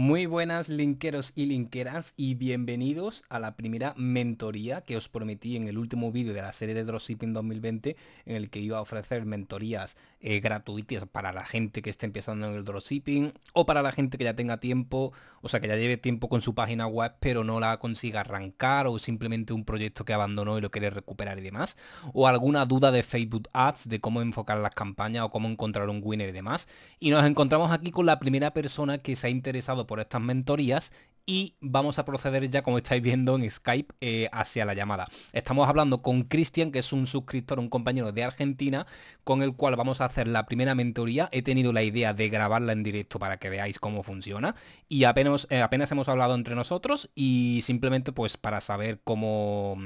Muy buenas linkeros y linkeras y bienvenidos a la primera mentoría que os prometí en el último vídeo de la serie de Dropshipping 2020 en el que iba a ofrecer mentorías eh, gratuitas para la gente que esté empezando en el Dropshipping o para la gente que ya tenga tiempo, o sea que ya lleve tiempo con su página web pero no la consiga arrancar o simplemente un proyecto que abandonó y lo quiere recuperar y demás o alguna duda de Facebook Ads de cómo enfocar las campañas o cómo encontrar un winner y demás y nos encontramos aquí con la primera persona que se ha interesado por estas mentorías y vamos a proceder ya, como estáis viendo en Skype, eh, hacia la llamada. Estamos hablando con Cristian, que es un suscriptor, un compañero de Argentina, con el cual vamos a hacer la primera mentoría. He tenido la idea de grabarla en directo para que veáis cómo funciona. Y apenas, eh, apenas hemos hablado entre nosotros y simplemente pues para saber cómo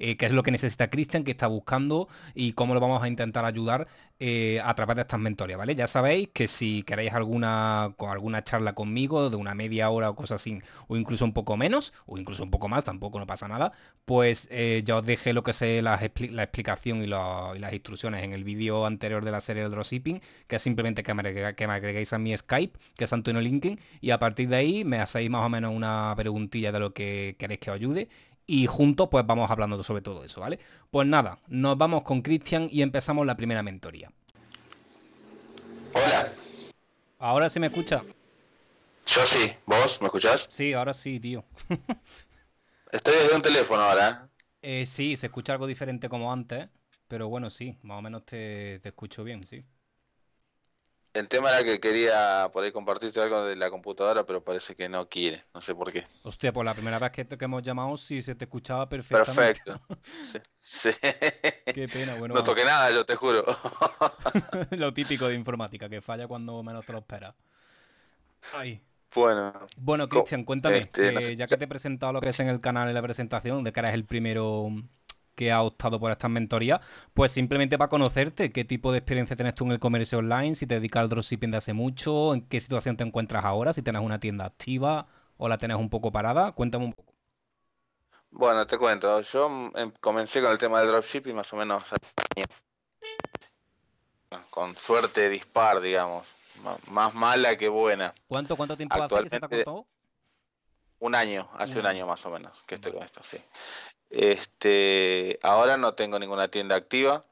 eh, qué es lo que necesita Cristian, qué está buscando y cómo lo vamos a intentar ayudar eh, a través de estas mentorias, ¿vale? Ya sabéis que si queréis alguna, alguna charla conmigo de una media hora o cosas así, o incluso un poco menos, o incluso un poco más, tampoco no pasa nada, pues eh, ya os dejé lo que sé la, explicación y, las instrucciones en el vídeo anterior de la serie del dropshipping, que es simplemente que me, que me agreguéis a mi Skype, que es Antonio Linkin, y a partir de ahí me hacéis más o menos una preguntilla de lo que queréis que os ayude y juntos pues vamos hablando sobre todo eso, ¿vale? Pues nada, nos vamos con Cristian y empezamos la primera mentoría. Hola. Ahora sí me escucha. Yo sí, ¿vos me escuchás? Sí, ahora sí, tío. Estoy desde un teléfono ahora. ¿eh? Eh, sí, se escucha algo diferente como antes, pero bueno, sí, más o menos te, te escucho bien, sí. El tema era que quería por ahí compartirte algo de la computadora, pero parece que no quiere, no sé por qué. Hostia, por pues la primera vez que, hemos llamado sí se te escuchaba perfectamente. Perfecto. Sí. Qué pena, bueno. No toqué nada, yo te juro. Lo típico de informática, que falla cuando menos te lo esperas. Bueno. Bueno, Cristian, cuéntame, este, ya que te he presentado lo que es en el canal en la presentación, de que eres el primero que ha optado por estas mentorías, pues simplemente para conocerte qué tipo de experiencia tienes tú en el comercio online, si te dedicas al dropshipping de hace mucho, en qué situación te encuentras ahora, si tienes una tienda activa o la tienes un poco parada. Cuéntame un poco. Bueno, te cuento. Yo mm, em, comencé con el tema del dropshipping más o menos con suerte dispar, digamos. Más mala que buena. ¿Cuánto, cuánto tiempo hace que se te ha costado? Un año, hace un año más o menos que estoy con esto, sí. Este, ahora no tengo ninguna tienda activa.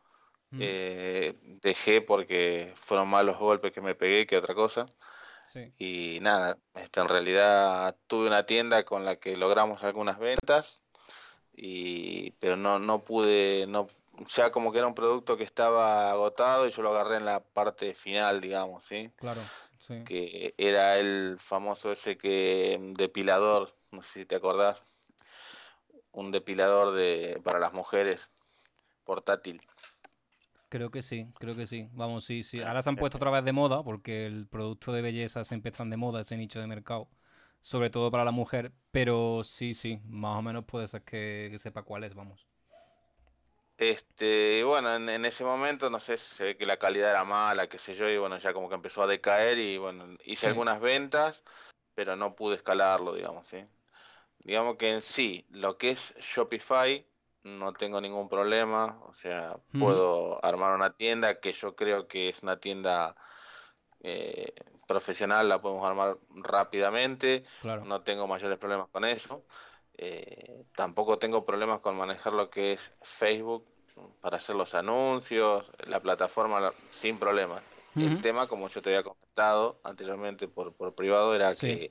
Mm. Eh, dejé porque fueron malos golpes que me pegué que otra cosa. Sí. Y nada, este, en realidad tuve una tienda con la que logramos algunas ventas, y, pero no, no pude, no, sea, como que era un producto que estaba agotado y yo lo agarré en la parte final, digamos, ¿sí? Claro que era el famoso ese que mm, depilador, no sé si te acordás, un depilador de para las mujeres portátil. Creo que sí, creo que sí. Vamos, sí, sí. Ahora se han puesto otra vez de moda porque el producto de belleza se empiezan de moda ese nicho de mercado, sobre todo para la mujer, pero sí, sí, más o menos puede ser que, que sepa cuál es, vamos. Este, bueno, en, ese momento, no sé, se ve que la calidad era mala, qué sé yo, y bueno, ya como que empezó a decaer y bueno, hice algunas ventas, pero no pude escalarlo, digamos, ¿sí? Digamos que en sí, lo que es Shopify, no tengo ningún problema, o sea, puedo armar una tienda que yo creo que es una tienda eh, profesional, la podemos armar rápidamente, no tengo mayores problemas con eso. Eh, tampoco tengo problemas con manejar lo que es Facebook para hacer los anuncios, la plataforma sin problemas. El tema, como yo te había comentado anteriormente por, por privado, era que,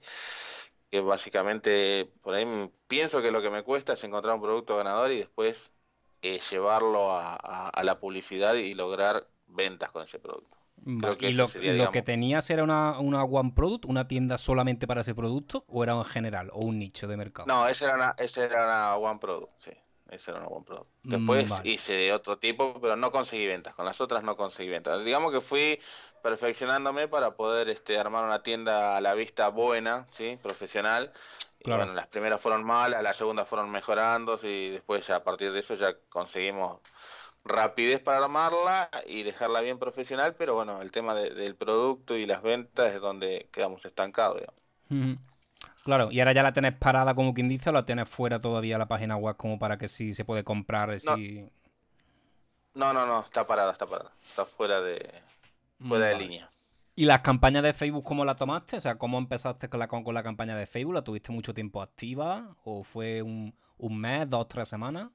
básicamente por ahí pienso que lo que me cuesta es encontrar un producto ganador y después eh, llevarlo a, la publicidad y lograr ventas con ese producto. ¿Y lo, que tenías era una, una, One Product, una tienda solamente para ese producto, o era en general, o un nicho de mercado? No, esa era una, One Product, sí. Ese era una One Product. Mm, después hice de otro tipo, pero no conseguí ventas. Con las otras no conseguí ventas. Digamos que fui perfeccionándome para poder este, armar una tienda a la vista buena, ¿sí? profesional. bueno, las primeras fueron malas a las segundas fueron mejorando, y después a partir de eso ya conseguimos rapidez para armarla y dejarla bien profesional, pero bueno, el tema del producto y las ventas es donde quedamos estancados. Claro, y ahora ya la tenés parada como quien dice, o la tienes fuera todavía la página web como para que si se puede comprar. No, no, no, está parada, está parada, está fuera de, fuera de línea. ¿Y las campañas de Facebook cómo la tomaste? O sea, ¿cómo empezaste con la, con la campaña de Facebook? ¿La tuviste mucho tiempo activa? ¿O fue un mes, dos, tres semanas?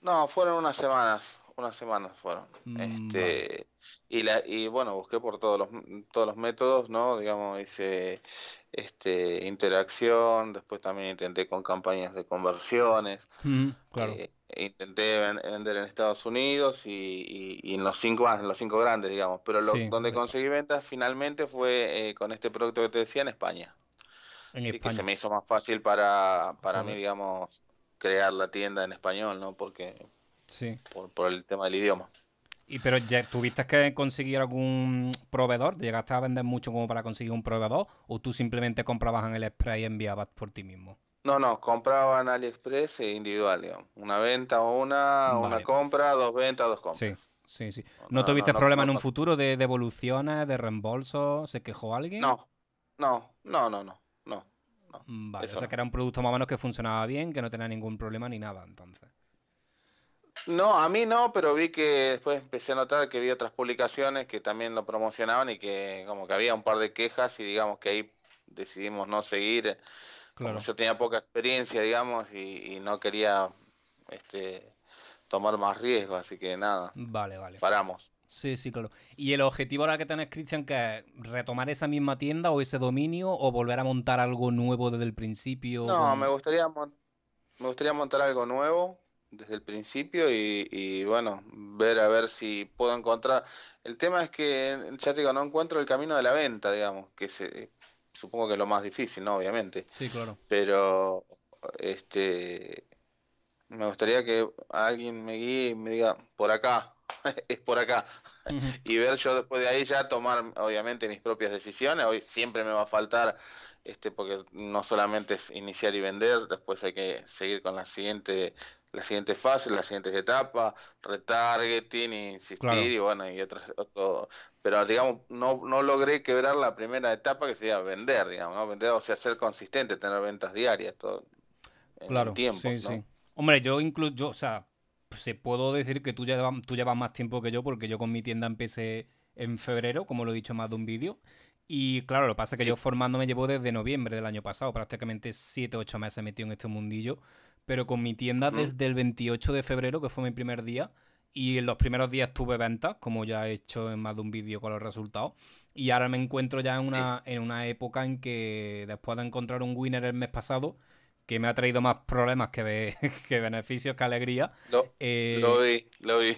No, fueron unas semanas, unas semanas fueron. Mm, este, y, la, y bueno, busqué por todos los, todos los métodos, ¿no? Digamos, hice este, interacción, después también intenté con campañas de conversiones. Mm, claro. Eh, intenté vender en Estados Unidos y, y, en los cinco en los cinco grandes, digamos. Pero donde conseguí ventas finalmente fue eh, con este producto que te decía en España. En que se me hizo más fácil para, para mí, digamos, crear la tienda en español, ¿no? Porque sí. por, por el tema del idioma. ¿Y pero ya tuviste que conseguir algún proveedor? ¿Llegaste a vender mucho como para conseguir un proveedor? ¿O tú simplemente comprabas en el Express y enviabas por ti mismo? No, no, compraba en AliExpress e individual, Una venta o una, una compra, dos ventas, dos compras. Sí, sí, sí. ¿No, tuviste problemas problema en un futuro de devoluciones, de reembolso? ¿Se quejó alguien? No, no, no, no, no. Mm, vale, o sea que era un producto más o menos que funcionaba bien, que no tenía ningún problema ni nada, entonces. No, a mí no, pero vi que después empecé a notar que vi otras publicaciones que también lo promocionaban y que como que había un par de quejas y digamos que ahí decidimos no seguir. Eh, yo tenía poca experiencia, digamos, y, no quería este, tomar más riesgo, así que nada. Vale, vale. Paramos. Sí, sí, claro. ¿Y el objetivo ahora que tenés, Cristian, que es retomar esa misma tienda o ese dominio o volver a montar algo nuevo desde el principio? No, me, gustaría me gustaría montar algo nuevo desde el principio y, bueno, ver a ver si puedo encontrar. El tema es que, ya te digo, no encuentro el camino de la venta, digamos, que se, supongo que es lo más difícil, ¿no? Obviamente. Sí, claro. Pero, este, me gustaría que alguien me guíe y me diga, por acá, es por acá. y ver yo después de ahí ya tomar, obviamente, mis propias decisiones. Hoy siempre me va a faltar, este, porque no solamente es iniciar y vender, después hay que seguir con la siguiente la siguiente fase, las siguientes etapas, retargeting, insistir y bueno, y otras, pero digamos, no, no logré quebrar la primera etapa que sería vender, digamos, vender, o sea, ser consistente, tener ventas diarias, todo. En claro, tiempo, Hombre, yo incluso, o sea, pues, se puedo decir que tú llevas tú llevas más tiempo que yo, porque yo con mi tienda empecé en febrero, como lo he dicho más de un vídeo. Y claro, lo que pasa es que yo yo formándome llevo desde noviembre del año pasado, prácticamente 7, 8 meses metido en este mundillo. Pero con mi tienda desde el 28 de febrero, que fue mi primer día. Y en los primeros días tuve ventas, como ya he hecho en más de un vídeo con los resultados. Y ahora me encuentro ya en una, en una época en que después de encontrar un winner el mes pasado, que me ha traído más problemas que, que beneficios, que alegría. lo eh, vi, lo vi.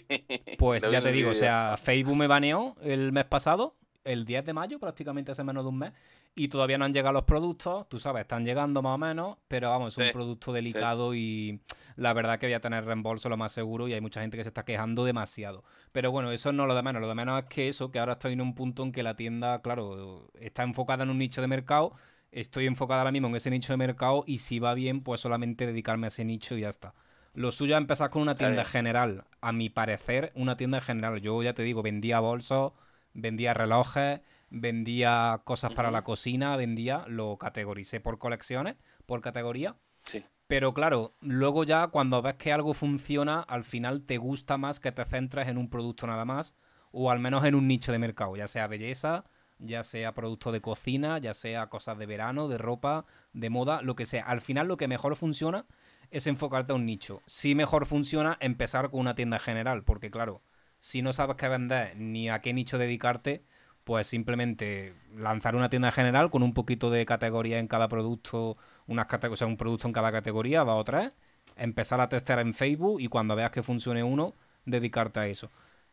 Pues ya te digo, o sea, Facebook me baneó el mes pasado, el 10 de mayo, prácticamente hace menos de un mes, y todavía no han llegado los productos, tú sabes, están llegando más o menos, pero vamos, es un producto delicado y la verdad que voy a tener reembolso lo más seguro y hay mucha gente que se está quejando demasiado. Pero bueno, eso no lo de menos, lo de menos es que eso, que ahora estoy en un punto en que la tienda, claro, está enfocada en un nicho de mercado estoy enfocada ahora mismo en ese nicho de mercado y si va bien, pues solamente dedicarme a ese nicho y ya está. Lo suyo es empezar con una tienda general. A mi parecer, una tienda general. Yo ya te digo, vendía bolsos, vendía relojes, vendía cosas para la cocina, vendía, lo categoricé por colecciones, por categoría. Sí. Pero claro, luego ya cuando ves que algo funciona, al final te gusta más que te centres en un producto nada más, o al menos en un nicho de mercado, ya sea belleza, ya sea producto de cocina, ya sea cosas de verano, de ropa, de moda, lo que sea. Al final lo que mejor funciona es enfocarte a un nicho. Si mejor funciona empezar con una tienda general, porque claro, si no sabes qué vender ni a qué nicho dedicarte, pues simplemente lanzar una tienda general con un poquito de categoría en cada producto, unas o sea, un producto en cada categoría, va otra, empezar a testear en Facebook y cuando veas que funcione uno, dedicarte a eso.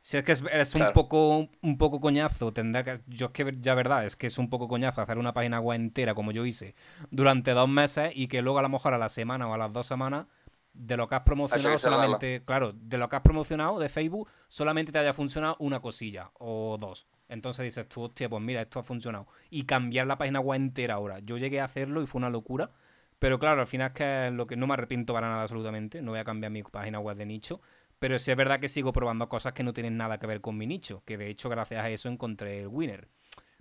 Si es que es, un poco un poco coñazo, tendrá que. Yo es que ya verdad, es que es un poco coñazo hacer una página web entera, como yo hice, durante dos meses, y que luego a lo mejor a la semana o a las dos semanas, de lo que has promocionado solamente. Claro, de lo que has promocionado de Facebook, solamente te haya funcionado una cosilla o dos. Entonces dices tú, hostia, pues mira, esto ha funcionado. Y cambiar la página web entera ahora. Yo llegué a hacerlo y fue una locura. Pero claro, al final es que, lo que no me arrepiento para nada absolutamente. No voy a cambiar mi página web de nicho. Pero sí es verdad que sigo probando cosas que no tienen nada que ver con mi nicho, que de hecho gracias a eso encontré el winner.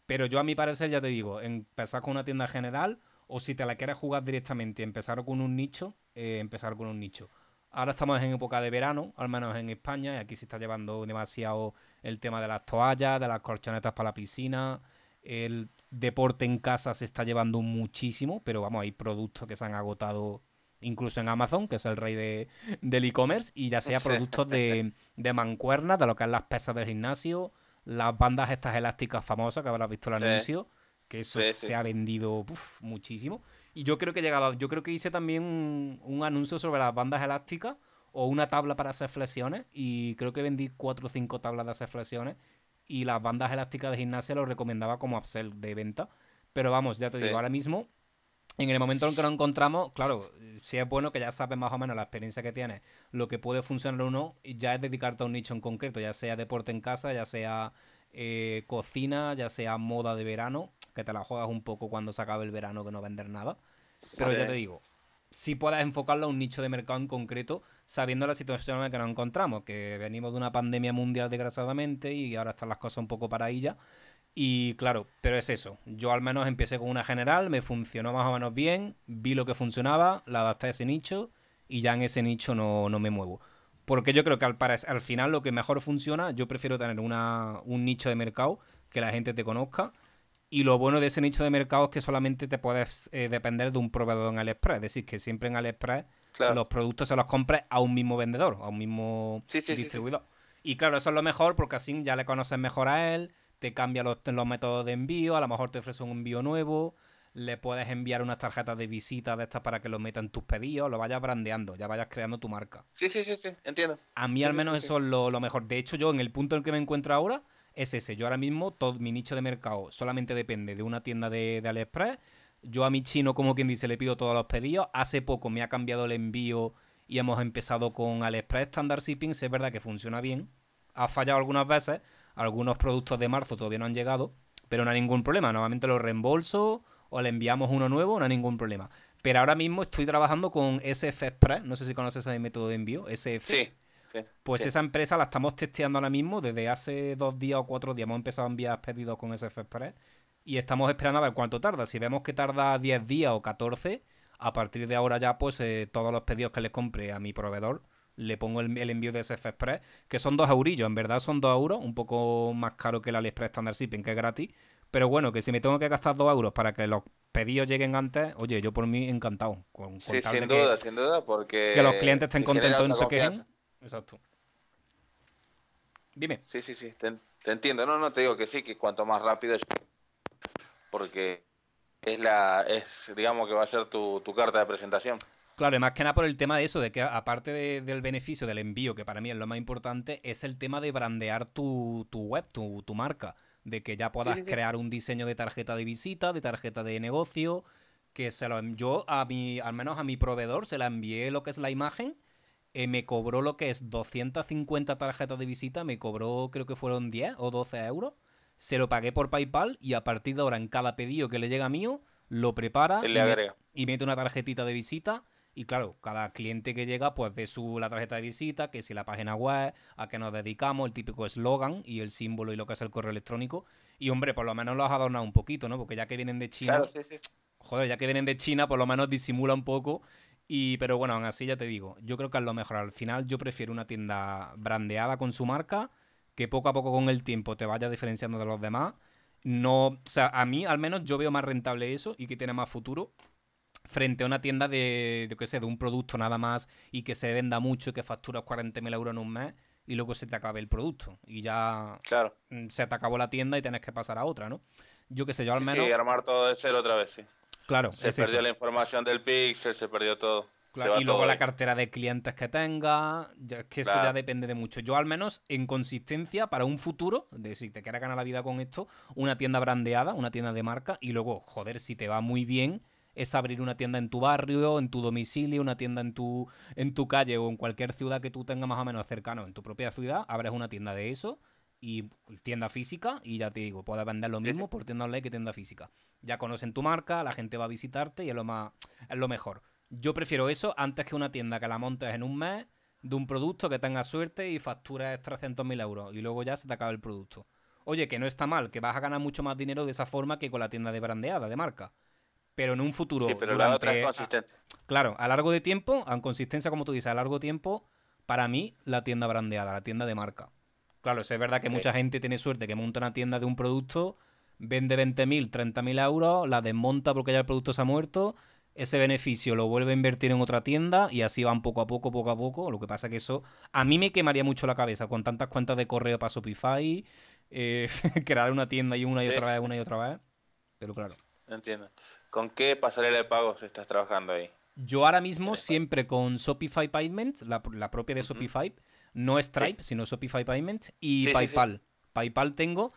Pero yo a mi parecer ya te digo, empezar con una tienda general o si te la quieres jugar directamente, empezar con un nicho, eh, empezar con un nicho. Ahora estamos en época de verano, al menos en España, y aquí se está llevando demasiado el tema de las toallas, de las colchonetas para la piscina. El deporte en casa se está llevando muchísimo, pero vamos, hay productos que se han agotado incluso en Amazon, que es el rey del e-commerce, y ya sea productos de, de mancuernas, de lo que son las pesas del gimnasio, las bandas estas elásticas famosas que habrás visto el anuncio, que eso se ha vendido muchísimo. Y yo creo que llegaba, yo creo que hice también un, anuncio sobre las bandas elásticas o una tabla para hacer flexiones y creo que vendí cuatro o cinco tablas de hacer flexiones y las bandas elásticas de gimnasia lo recomendaba como upsell de venta. Pero vamos, ya te digo, ahora mismo en el momento en que nos encontramos, claro, si es bueno que ya sabes más o menos la experiencia que tienes, lo que puede funcionar o no, y ya es dedicarte a un nicho en concreto, ya sea deporte en casa, ya sea eh, cocina, ya sea moda de verano, que te la juegas un poco cuando se acabe el verano que no vender nada. Pero ya te digo, si puedes enfocarlo a un nicho de mercado en concreto, sabiendo la situación en la que nos encontramos, que venimos de una pandemia mundial desgraciadamente y ahora están las cosas un poco para ella. Y claro, pero es eso. Yo al menos empecé con una general, me funcionó más o menos bien, vi lo que funcionaba, la adapté a ese nicho y ya en ese nicho no, me muevo. Porque yo creo que al, para, al final lo que mejor funciona, yo prefiero tener una, un nicho de mercado que la gente te conozca. Y lo bueno de ese nicho de mercado es que solamente te puedes eh, depender de un proveedor en AliExpress. Es decir, que siempre en AliExpress los productos se los compres a un mismo vendedor, a un mismo distribuidor. y claro, eso es lo mejor porque así ya le conoces mejor a él te cambia los, métodos de envío, a lo mejor te ofrece un envío nuevo, le puedes enviar unas tarjetas de visita de estas para que lo metan tus pedidos, lo vayas brandeando, ya vayas creando tu marca. Sí, sí, sí, sí, entiendo. A mí al menos eso es lo, mejor. De hecho, yo en el punto en el que me encuentro ahora es ese. Yo ahora mismo, todo mi nicho de mercado solamente depende de una tienda de, de AliExpress. Yo a mi chino, como quien dice, le pido todos los pedidos. Hace poco me ha cambiado el envío y hemos empezado con AliExpress Standard Shipping. Es verdad que funciona bien. Ha fallado algunas veces, algunos productos de marzo todavía no han llegado, pero no hay ningún problema. Normalmente los reembolso o le enviamos uno nuevo, no hay ningún problema. Pero ahora mismo estoy trabajando con SF Express, no sé si conoces el método de envío, SF. Sí. Pues esa empresa la estamos testeando ahora mismo. Desde hace dos días o cuatro días hemos empezado a enviar pedidos con SF Express. Y estamos esperando a ver cuánto tarda. Si vemos que tarda 10 días o 14, a partir de ahora ya, pues eh, todos los pedidos que le compre a mi proveedor le pongo el, envío de SF Express, que son dos eurillos, en verdad son dos euros, un poco más caro que el AliExpress Standard Shipping, que es gratis, pero bueno, que si me tengo que gastar dos euros para que los pedidos lleguen antes, oye, yo por mí encantado. sí, sin duda, sin duda, porque... Que los clientes estén contentos y no se quejen. Exacto. Dime. Sí, sí, sí, te, entiendo. No, no, te digo que sí, que cuanto más rápido... Porque es la es digamos que va a ser tu carta de presentación. Claro, y más que nada por el tema de eso, de que aparte del beneficio del envío, que para mí es lo más importante, es el tema de brandear tu, web, tu, marca. De que ya puedas crear un diseño de tarjeta de visita, de tarjeta de negocio, que se lo yo a mi, al menos a mi proveedor, se la envié lo que es la imagen, eh, me cobró lo que es 250 tarjetas de visita, me cobró creo que fueron 10 o 12 euros, se lo pagué por PayPal y a partir de ahora en cada pedido que le llega a mío, lo prepara le y, y mete una tarjetita de visita y claro, cada cliente que llega, pues ve su, la tarjeta de visita, que si la página web, a qué nos dedicamos, el típico eslogan y el símbolo y lo que es el correo electrónico. Y hombre, por lo menos lo has adornado un poquito, ¿no? Porque ya que vienen de China. Claro, sí, sí. Joder, ya que vienen de China, por lo menos disimula un poco. Y, pero bueno, aún así ya te digo, yo creo que es lo mejor. Al final, yo prefiero una tienda brandeada con su marca, que poco a poco con el tiempo te vaya diferenciando de los demás. No, o sea, a mí al menos yo veo más rentable eso y que tiene más futuro frente a una tienda de, de, qué sé, de un producto nada más y que se venda mucho y que facturas 40.000 euros en un mes y luego se te acabe el producto y ya mm, se te acabó la tienda y tienes que pasar a otra, ¿no? Yo qué sé, yo al menos... Sí, armar todo de cero otra vez, sí. Claro. Se perdió la información del Pixel, se perdió todo. y luego la cartera de clientes que tenga, es que eso ya depende de mucho. Yo al menos en consistencia para un futuro, de si te quieres ganar la vida con esto, una tienda brandeada, una tienda de marca y luego, joder, si te va muy bien, es abrir una tienda en tu barrio, en tu domicilio, una tienda en tu, en tu calle o en cualquier ciudad que tú tengas más o menos cercano. En tu propia ciudad abres una tienda de eso y tienda física y ya te digo, puedes vender lo mismo por tienda online que tienda física. Ya conocen tu marca, la gente va a visitarte y es lo, más, es lo mejor. Yo prefiero eso antes que una tienda que la montes en un mes de un producto que tenga suerte y facturas 300.000 euros y luego ya se te acaba el producto. Oye, que no está mal, que vas a ganar mucho más dinero de esa forma que con la tienda de brandeada, de marca pero en un futuro. pero la ah, Claro, a largo de tiempo, a consistencia, como tú dices, a largo tiempo, para mí, la tienda brandeada, la tienda de marca. Claro, es verdad que mucha gente tiene suerte que monta una tienda de un producto, vende 20.000, 30.000 euros, la desmonta porque ya el producto se ha muerto, ese beneficio lo vuelve a invertir en otra tienda y así van poco a poco, poco a poco. Lo que pasa que eso a mí me quemaría mucho la cabeza con tantas cuentas de correo para Shopify, eh, crear una tienda y una y otra vez, una y otra vez. Pero claro. Entiendo. ¿Con qué pasarela de pagos estás trabajando ahí? Yo ahora mismo siempre con Shopify Payments, la, propia de Shopify, no Stripe, sino Shopify Payments y PayPal. PayPal tengo,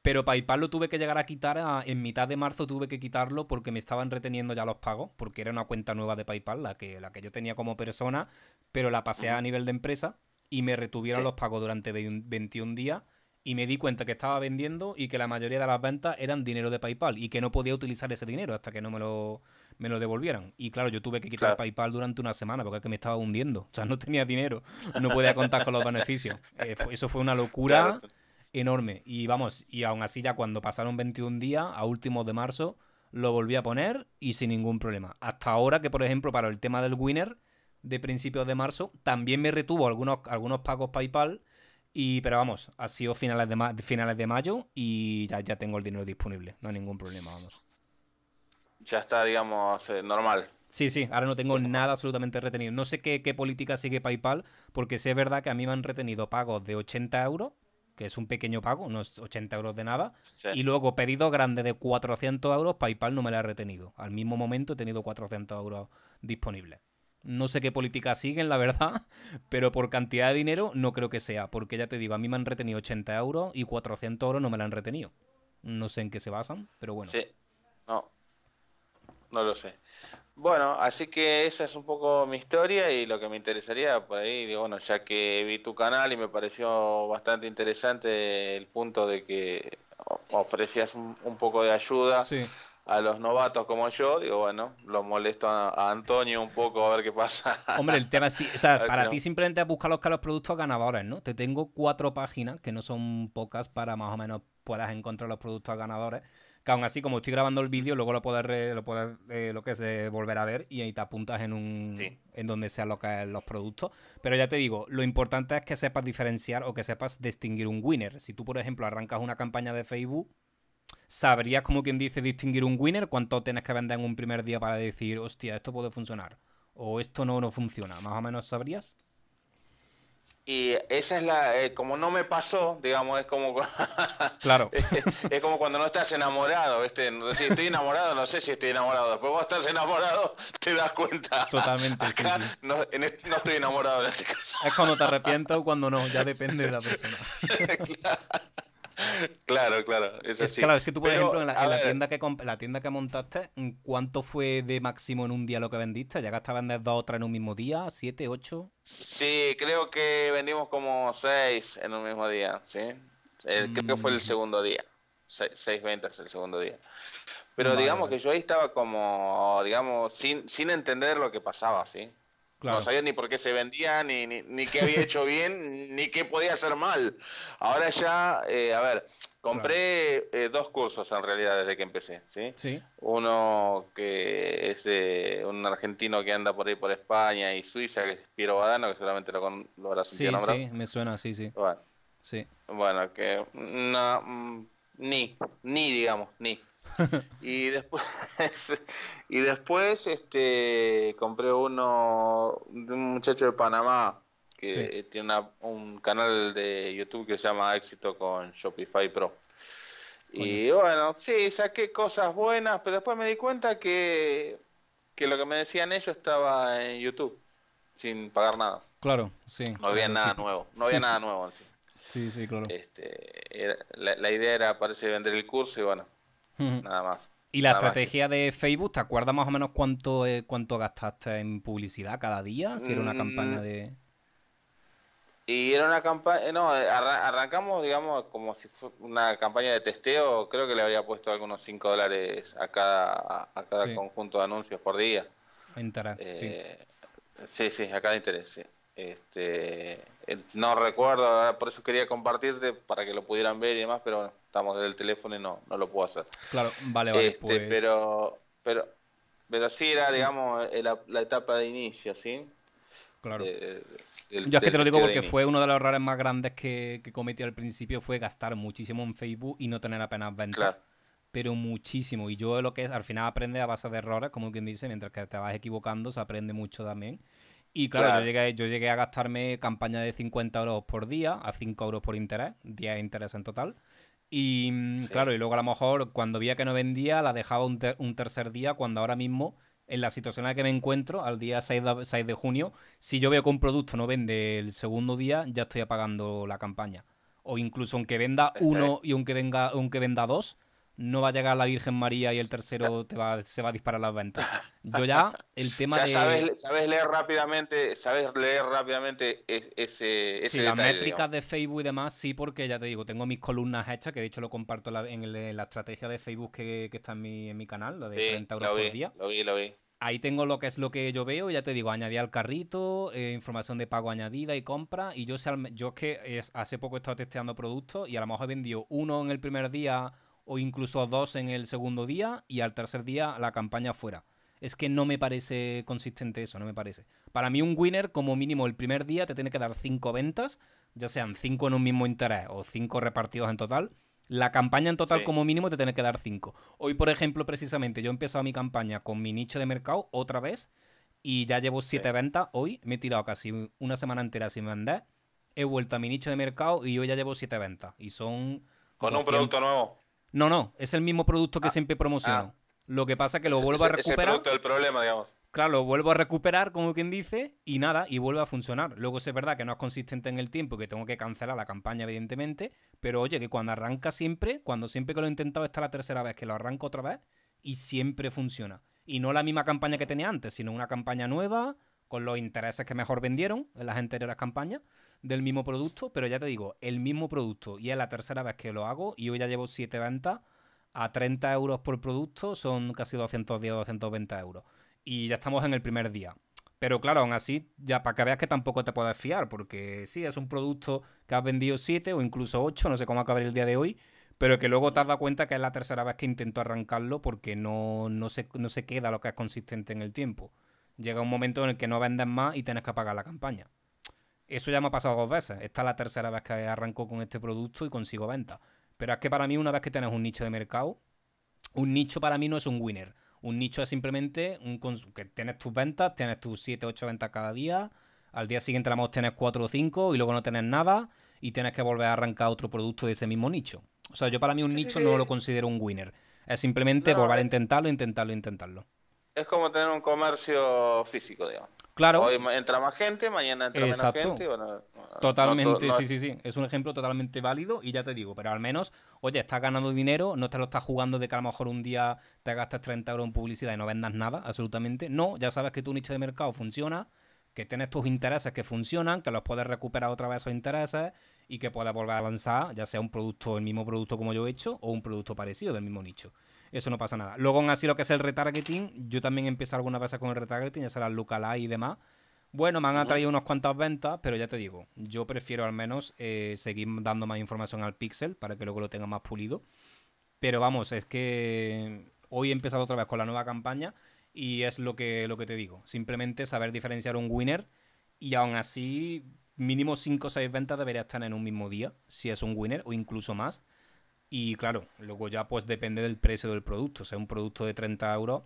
pero PayPal lo tuve que llegar a quitar en mitad de marzo, tuve que quitarlo porque me estaban reteniendo ya los pagos, porque era una cuenta nueva de PayPal, la que, la que yo tenía como persona, pero la pasé a nivel de empresa y me retuvieron los pagos durante 21 días y me di cuenta que estaba vendiendo y que la mayoría de las ventas eran dinero de PayPal y que no podía utilizar ese dinero hasta que no me lo, me lo devolvieran. Y claro, yo tuve que quitar PayPal durante una semana porque es que me estaba hundiendo. O sea, no tenía dinero, no podía contar con los beneficios. Eh, eso fue una locura enorme. Y vamos, y aún así ya cuando pasaron 21 días, a último de marzo, lo volví a poner y sin ningún problema. Hasta ahora que, por ejemplo, para el tema del winner de principios de marzo, también me retuvo algunos, algunos pagos PayPal y, pero vamos, ha sido finales de, finales de mayo y ya, tengo el dinero disponible. No hay ningún problema, vamos. Ya está, digamos, eh, normal. Sí, sí, ahora no tengo nada absolutamente retenido. No sé qué, qué política sigue PayPal, porque sí es verdad que a mí me han retenido pagos de 80 euros, que es un pequeño pago, no es 80 euros de nada, y luego pedido grande de 400 euros, PayPal no me lo ha retenido. Al mismo momento he tenido 400 euros disponibles. No sé qué política siguen, la verdad, pero por cantidad de dinero no creo que sea, porque ya te digo, a mí me han retenido 80 euros y 400 euros no me la han retenido. No sé en qué se basan, pero bueno. Sí, no, no lo sé. Bueno, así que esa es un poco mi historia y lo que me interesaría por ahí, digo, bueno, ya que vi tu canal y me pareció bastante interesante el punto de que ofrecías un poco de ayuda sí a los novatos como yo, digo, bueno, los molesto a, Antonio un poco a ver qué pasa. Hombre, el tema es, o sea, para ti simplemente es buscar los, los productos ganadores, ¿no? Te tengo cuatro páginas, que no son pocas, para más o menos puedas encontrar los productos ganadores. Que aún así, como estoy grabando el vídeo, luego lo puedes, eh, lo, que es, volver a ver y ahí te apuntas en un en donde sean lo que los productos. Pero ya te digo, lo importante es que sepas diferenciar o que sepas distinguir un winner. Si tú, por ejemplo, arrancas una campaña de Facebook, ¿Sabrías, como quien dice, distinguir un winner? ¿Cuánto tenés que vender en un primer día para decir, hostia, esto puede funcionar? ¿O esto no, no funciona? ¿Más o menos sabrías? Y esa es la, eh, como no me pasó, digamos, es como claro. es, como cuando no estás enamorado, sé Si estoy enamorado, no sé si estoy enamorado. Después vos estás enamorado, te das cuenta. Totalmente, sí, No, no, estoy enamorado este Es cuando te arrepiento o cuando no, ya depende de la persona. claro claro, claro. Es, Claro, es que tú, por ejemplo, en, la, tienda que la tienda que montaste, ¿cuánto fue de máximo en un día lo que vendiste? ¿Ya gastaban vender dos o tres en un mismo día? ¿Siete, ocho? Sí, creo que vendimos como seis en un mismo día, ¿sí? Eh, creo que fue el mm. segundo día. seis ventas el segundo día. Pero digamos que yo ahí estaba como, digamos, sin, sin entender lo que pasaba, ¿sí? No sabía ni por qué se vendía, ni, ni, ni qué había hecho bien, ni qué podía hacer mal. Ahora ya, eh, a ver, compré eh, dos cursos en realidad desde que empecé. ¿sí? sí. Uno que es de eh, un argentino que anda por ahí por España y Suiza, que es Piero Badano, que solamente lo, con, lo habrás Sí, sí, me suena, sí, sí. Bueno, sí. bueno que una mm, ni, ni digamos, ni. y después, y después este, compré uno de un muchacho de Panamá que tiene un canal de YouTube que se llama Éxito con Shopify Pro. Y bueno, sí, saqué cosas buenas, pero después me di cuenta que, que lo que me decían ellos estaba en YouTube, sin pagar nada. Claro, sí. No había nada nuevo, no había nada nuevo en sí. Sí, sí, claro. Este, la, idea era, parece, vender el curso y bueno, nada más. ¿Y la estrategia de Facebook, te acuerdas más o menos cuánto, eh, cuánto gastaste en publicidad cada día? Si era una mm, campaña de... Y era una campaña, eh, no, arrancamos, digamos, como si fuera una campaña de testeo, creo que le habría puesto algunos 5 dólares a cada, a cada conjunto de anuncios por día. Interés, sí. Eh, sí, sí, a cada interés, sí. Este, eh, no recuerdo, por eso quería compartirte para que lo pudieran ver y demás, pero estamos desde el teléfono y no, no lo puedo hacer. Claro, vale, vale. Este, pues. pero, pero, pero sí era, digamos, eh, la, etapa de inicio, ¿sí? Claro. Yo es que te lo digo porque fue uno de los errores más grandes que, cometí al principio, fue gastar muchísimo en Facebook y no tener apenas ventas. Claro. Pero muchísimo. Y yo lo que es, al final aprende a base de errores, como quien dice, mientras que te vas equivocando, se aprende mucho también. Y claro, Yo, llegué, a gastarme campaña de 50 euros por día, a 5 euros por interés, 10 interés en total. Y mm, claro, y luego a lo mejor cuando veía que no vendía, la dejaba un, tercer día, cuando ahora mismo en la situación en la que me encuentro, al día 6 de, junio, si yo veo que un producto no vende el segundo día, ya estoy apagando la campaña. O incluso aunque venda uno y aunque, venga, aunque venda dos, no va a llegar la Virgen María y el tercero te va, se va a disparar las ventas. Yo ya, el tema de... sabes, leer rápidamente, sabes leer rápidamente e, ese, ese las métricas de Facebook y demás, sí, porque ya te digo, tengo mis columnas hechas, que de hecho lo comparto en, la estrategia de Facebook que, está en mi, canal, la de 30 euros por día. Lo vi, lo vi. Ahí tengo lo que es lo que yo veo, ya te digo, añadí al carrito, eh, información de pago añadida y compra. Y yo, yo es que hace poco he estado testeando productos y a lo mejor he vendido uno en el primer día o incluso dos en el segundo día y al tercer día la campaña fuera. Es que no me parece consistente eso, no me parece. Para mí un winner como mínimo el primer día te tiene que dar cinco ventas, ya sean cinco en un mismo interés o cinco repartidos en total. La campaña en total como mínimo te tiene que dar cinco Hoy, por ejemplo, precisamente yo he empezado mi campaña con mi nicho de mercado otra vez y ya llevo siete ventas hoy. Me he tirado casi una semana entera sin vender. He vuelto a mi nicho de mercado y yo ya llevo siete ventas. Y son... Con un producto nuevo. No, no, es el mismo producto que ah, siempre promociono. Ah. lo que pasa es que lo vuelvo a recuperar. el problema, digamos. Claro, lo vuelvo a recuperar, como quien dice, y nada, y vuelve a funcionar. Luego es verdad que no es consistente en el tiempo, que tengo que cancelar la campaña, evidentemente, pero oye, que cuando arranca siempre, cuando siempre que lo he intentado, está la tercera vez que lo arranco otra vez, y siempre funciona. Y no la misma campaña que tenía antes, sino una campaña nueva, con los intereses que mejor vendieron en las anteriores campañas del mismo producto, pero ya te digo, el mismo producto. Y es la tercera vez que lo hago y hoy ya llevo 7 ventas a 30 euros por producto, son casi 210 o 220 euros. Y ya estamos en el primer día. Pero claro, aún así, ya para que veas que tampoco te puedes fiar, porque sí, es un producto que has vendido 7 o incluso 8, no sé cómo acabar el día de hoy, pero que luego te has dado cuenta que es la tercera vez que intento arrancarlo porque no, no, se, no se queda lo que es consistente en el tiempo. Llega un momento en el que no vendes más y tienes que apagar la campaña. Eso ya me ha pasado dos veces. Esta es la tercera vez que arranco con este producto y consigo ventas. Pero es que para mí, una vez que tienes un nicho de mercado, un nicho para mí no es un winner. Un nicho es simplemente un que tienes tus ventas, tienes tus 7, 8 ventas cada día. Al día siguiente a lo mejor tienes 4 o 5 y luego no tienes nada y tienes que volver a arrancar otro producto de ese mismo nicho. O sea, yo para mí un nicho no lo considero un winner. Es simplemente volver a eh. intentarlo, intentarlo, intentarlo es como tener un comercio físico, digamos. Claro. Hoy entra más gente, mañana entra menos gente. Bueno, totalmente, sí, sí, sí. Es un ejemplo totalmente válido y ya te digo, pero al menos, oye, estás ganando dinero, no te lo estás jugando de que a lo mejor un día te gastas 30 euros en publicidad y no vendas nada, absolutamente. No, ya sabes que tu nicho de mercado funciona, que tienes tus intereses que funcionan, que los puedes recuperar otra vez esos intereses y que puedas volver a lanzar, ya sea un producto, el mismo producto como yo he hecho, o un producto parecido del mismo nicho eso no pasa nada. Luego, han así, lo que es el retargeting, yo también empiezo algunas veces con el retargeting, ya será locala y demás. Bueno, me han atraído unas cuantas ventas, pero ya te digo, yo prefiero al menos eh, seguir dando más información al Pixel para que luego lo tenga más pulido. Pero vamos, es que hoy he empezado otra vez con la nueva campaña y es lo que, lo que te digo. Simplemente saber diferenciar un winner y aún así mínimo 5 o 6 ventas debería estar en un mismo día, si es un winner o incluso más. Y claro, luego ya pues depende del precio del producto. O sea, un producto de 30 euros